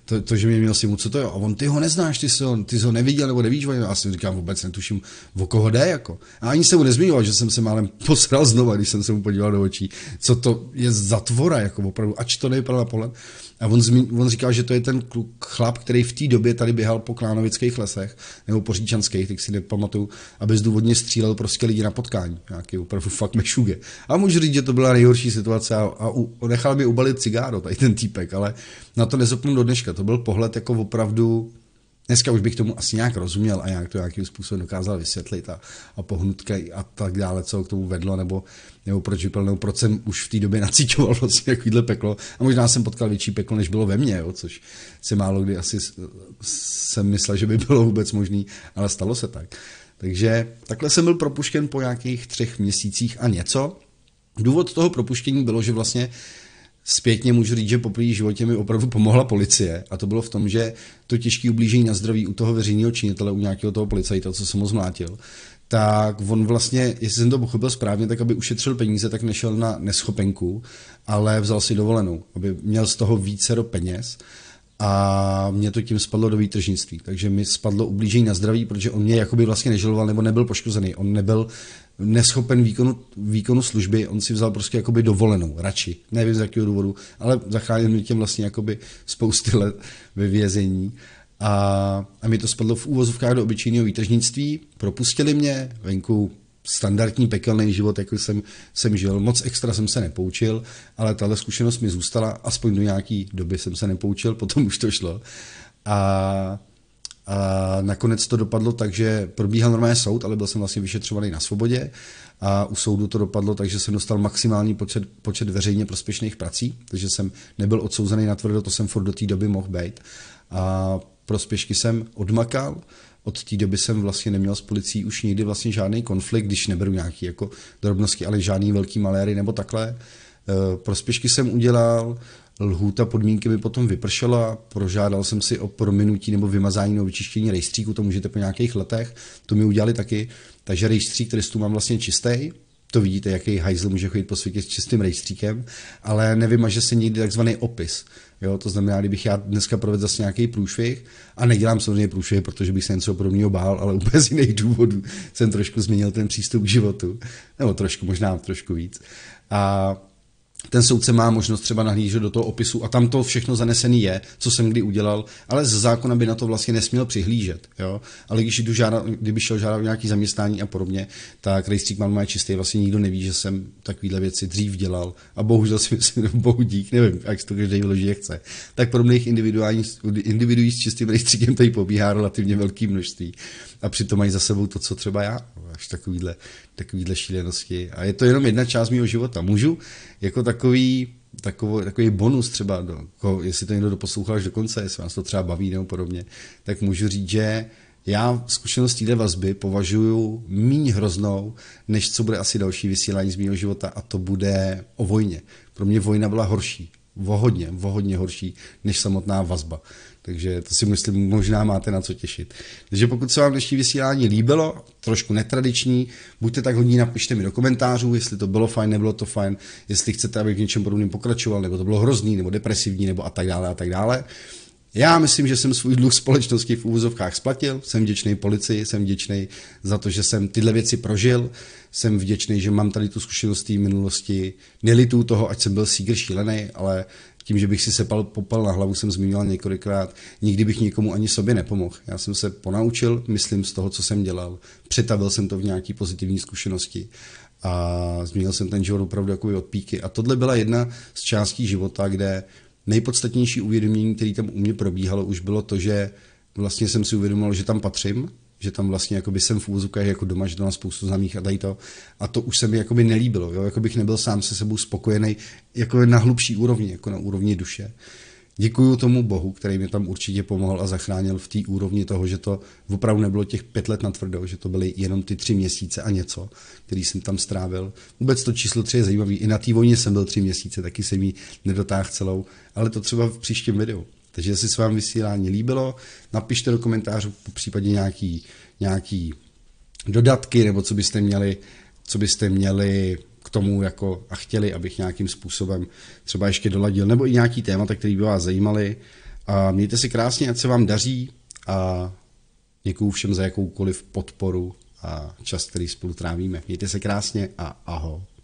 to, to, že mě měl si mu, co to je? A on, ty ho neznáš, ty jsi ho, ty jsi ho neviděl nebo nevíš a já jsem říkal, vůbec netuším, o koho jde, jako. A ani se mu nezmiňoval, že jsem se málem posral znova, když jsem se mu podíval do očí, co to je za tvora, jako opravdu, ač to nevypadalo pole? pohled. A on, zmi, on říkal, že to je ten kluk, chlap, který v té době tady běhal po klánovických lesech, nebo po říčanských, tak si nepamatuju, aby zdůvodně střílel prostě lidi na potkání, nějaký opravdu fakt mešuge. A můžu říct, že to byla nejhorší situace a a u, nechal mi ubalit cigáro, tady ten týpek, ale na to nezopnu do dneška. To byl pohled jako opravdu, dneska už bych tomu asi nějak rozuměl a nějak to nějakým způsobem dokázal vysvětlit a, a pohnutky a tak dále, co k tomu vedlo, nebo, nebo proč nebo proč jsem už v té době nacítoval vlastně takovýhle peklo. A možná jsem potkal větší peklo, než bylo ve mně, jo, což si málo kdy asi jsem myslel, že by bylo vůbec možný, ale stalo se tak. Takže takhle jsem byl propuštěn po nějakých třech měsících a něco. Důvod toho propuštění bylo, že vlastně zpětně můžu říct, že po první životě mi opravdu pomohla policie. A to bylo v tom, že to těžké ublížení na zdraví u toho veřejného činitele, u nějakého toho policajta, co jsem ho zmlátil, tak on vlastně, jestli jsem to pochopil správně, tak aby ušetřil peníze, tak nešel na neschopenku, ale vzal si dovolenou, aby měl z toho více do peněz a mě to tím spadlo do výtržnictví. Takže mi spadlo ublížení na zdraví, protože on mě jakoby vlastně nežiloval, nebo nebyl poškozený. On nebyl neschopen výkonu, výkonu služby, on si vzal prostě jakoby dovolenou, radši, nevím z jakého důvodu, ale zachránil mi těm vlastně jakoby spousty let ve vězení. A, a mi to spadlo v úvozovkách do obyčejného výtržnictví, propustili mě, venku standardní pekelný život, jako jsem, jsem žil. Moc extra jsem se nepoučil, ale tahle zkušenost mi zůstala, aspoň do nějaké doby jsem se nepoučil, potom už to šlo. A a nakonec to dopadlo tak, že probíhal normálně soud, ale byl jsem vlastně vyšetřovaný na svobodě a u soudu to dopadlo tak, že jsem dostal maximální počet, počet veřejně prospěšných prací, takže jsem nebyl odsouzený na tvrdo, to jsem furt do té doby mohl být. A prospěšky jsem odmakal, od té doby jsem vlastně neměl s policií už nikdy vlastně žádný konflikt, když neberu nějaký jako drobnosti, ale žádný velký maléry nebo takhle. E, prospěšky jsem udělal, lhůta podmínky by potom vypršela, prožádal jsem si o prominutí nebo vymazání nebo vyčištění rejstříku, to můžete po nějakých letech, to mi udělali taky, takže rejstřík trestů mám vlastně čistý, to vidíte, jaký hajzl může chodit po světě s čistým rejstříkem, ale nevymaže se nikdy takzvaný opis. Jo, to znamená, kdybych já dneska provedl zase nějaký průšvih a nedělám samozřejmě průšvih, protože bych se něco podobného bál, ale úplně z jiných důvodů jsem trošku změnil ten přístup k životu, nebo trošku, možná trošku víc. A ten soudce má možnost třeba nahlížet do toho opisu a tam to všechno zanesený je, co jsem kdy udělal, ale z zákona by na to vlastně nesměl přihlížet. Jo? Ale když jdu žádat, kdyby šel žádat nějaký zaměstnání a podobně, tak rejstřík mám má čistý, vlastně nikdo neví, že jsem takovéhle věci dřív dělal a bohužel si myslím, bohu dík, nevím, jak to každý vloží, jak chce. Tak podobných individuí s čistým rejstříkem tady pobíhá relativně velké množství a přitom mají za sebou to, co třeba já, až takovýhle takovýhle šílenosti. A je to jenom jedna část mého života. Můžu jako takový, takový, takový bonus třeba, do, jako jestli to někdo doposlouchal až do konce, jestli vás to třeba baví nebo podobně, tak můžu říct, že já zkušenost téhle vazby považuji míň hroznou, než co bude asi další vysílání z mého života a to bude o vojně. Pro mě vojna byla horší, vohodně, vohodně horší, než samotná vazba. Takže to si myslím, možná máte na co těšit. Takže pokud se vám dnešní vysílání líbilo, trošku netradiční, buďte tak hodní, napište mi do komentářů, jestli to bylo fajn, nebylo to fajn, jestli chcete, abych v něčem podobném pokračoval, nebo to bylo hrozný, nebo depresivní, nebo a tak dále, a tak dále. Já myslím, že jsem svůj dluh společnosti v úvozovkách splatil, jsem vděčný policii, jsem vděčný za to, že jsem tyhle věci prožil, jsem vděčný, že mám tady tu zkušenost té minulosti, nelitu toho, ať jsem byl sígr šílený, ale tím, že bych si sepal popel na hlavu, jsem zmínil několikrát, nikdy bych nikomu ani sobě nepomohl. Já jsem se ponaučil, myslím, z toho, co jsem dělal. Přetavil jsem to v nějaké pozitivní zkušenosti a změnil jsem ten život opravdu jako od píky. A tohle byla jedna z částí života, kde nejpodstatnější uvědomění, které tam u mě probíhalo, už bylo to, že vlastně jsem si uvědomil, že tam patřím, že tam vlastně jakoby jsem v úzukách jako doma, že tam mám spoustu známých a tady to. A to už se mi jakoby nelíbilo, jo? jako bych nebyl sám se sebou spokojený, jako na hlubší úrovni, jako na úrovni duše. Děkuju tomu Bohu, který mi tam určitě pomohl a zachránil v té úrovni toho, že to opravdu nebylo těch pět let na tvrdou, že to byly jenom ty tři měsíce a něco, který jsem tam strávil. Vůbec to číslo tři je zajímavý. I na té vojně jsem byl tři měsíce, taky jsem ji nedotáhl celou, ale to třeba v příštím videu. Takže jestli se vám vysílání líbilo, napište do komentářů po případě nějaký, nějaký dodatky, nebo co byste měli, co byste měli k tomu jako a chtěli, abych nějakým způsobem třeba ještě doladil, nebo i nějaký témata, které by vás zajímaly. A mějte se krásně, ať se vám daří a děkuju všem za jakoukoliv podporu a čas, který spolu trávíme. Mějte se krásně a ahoj.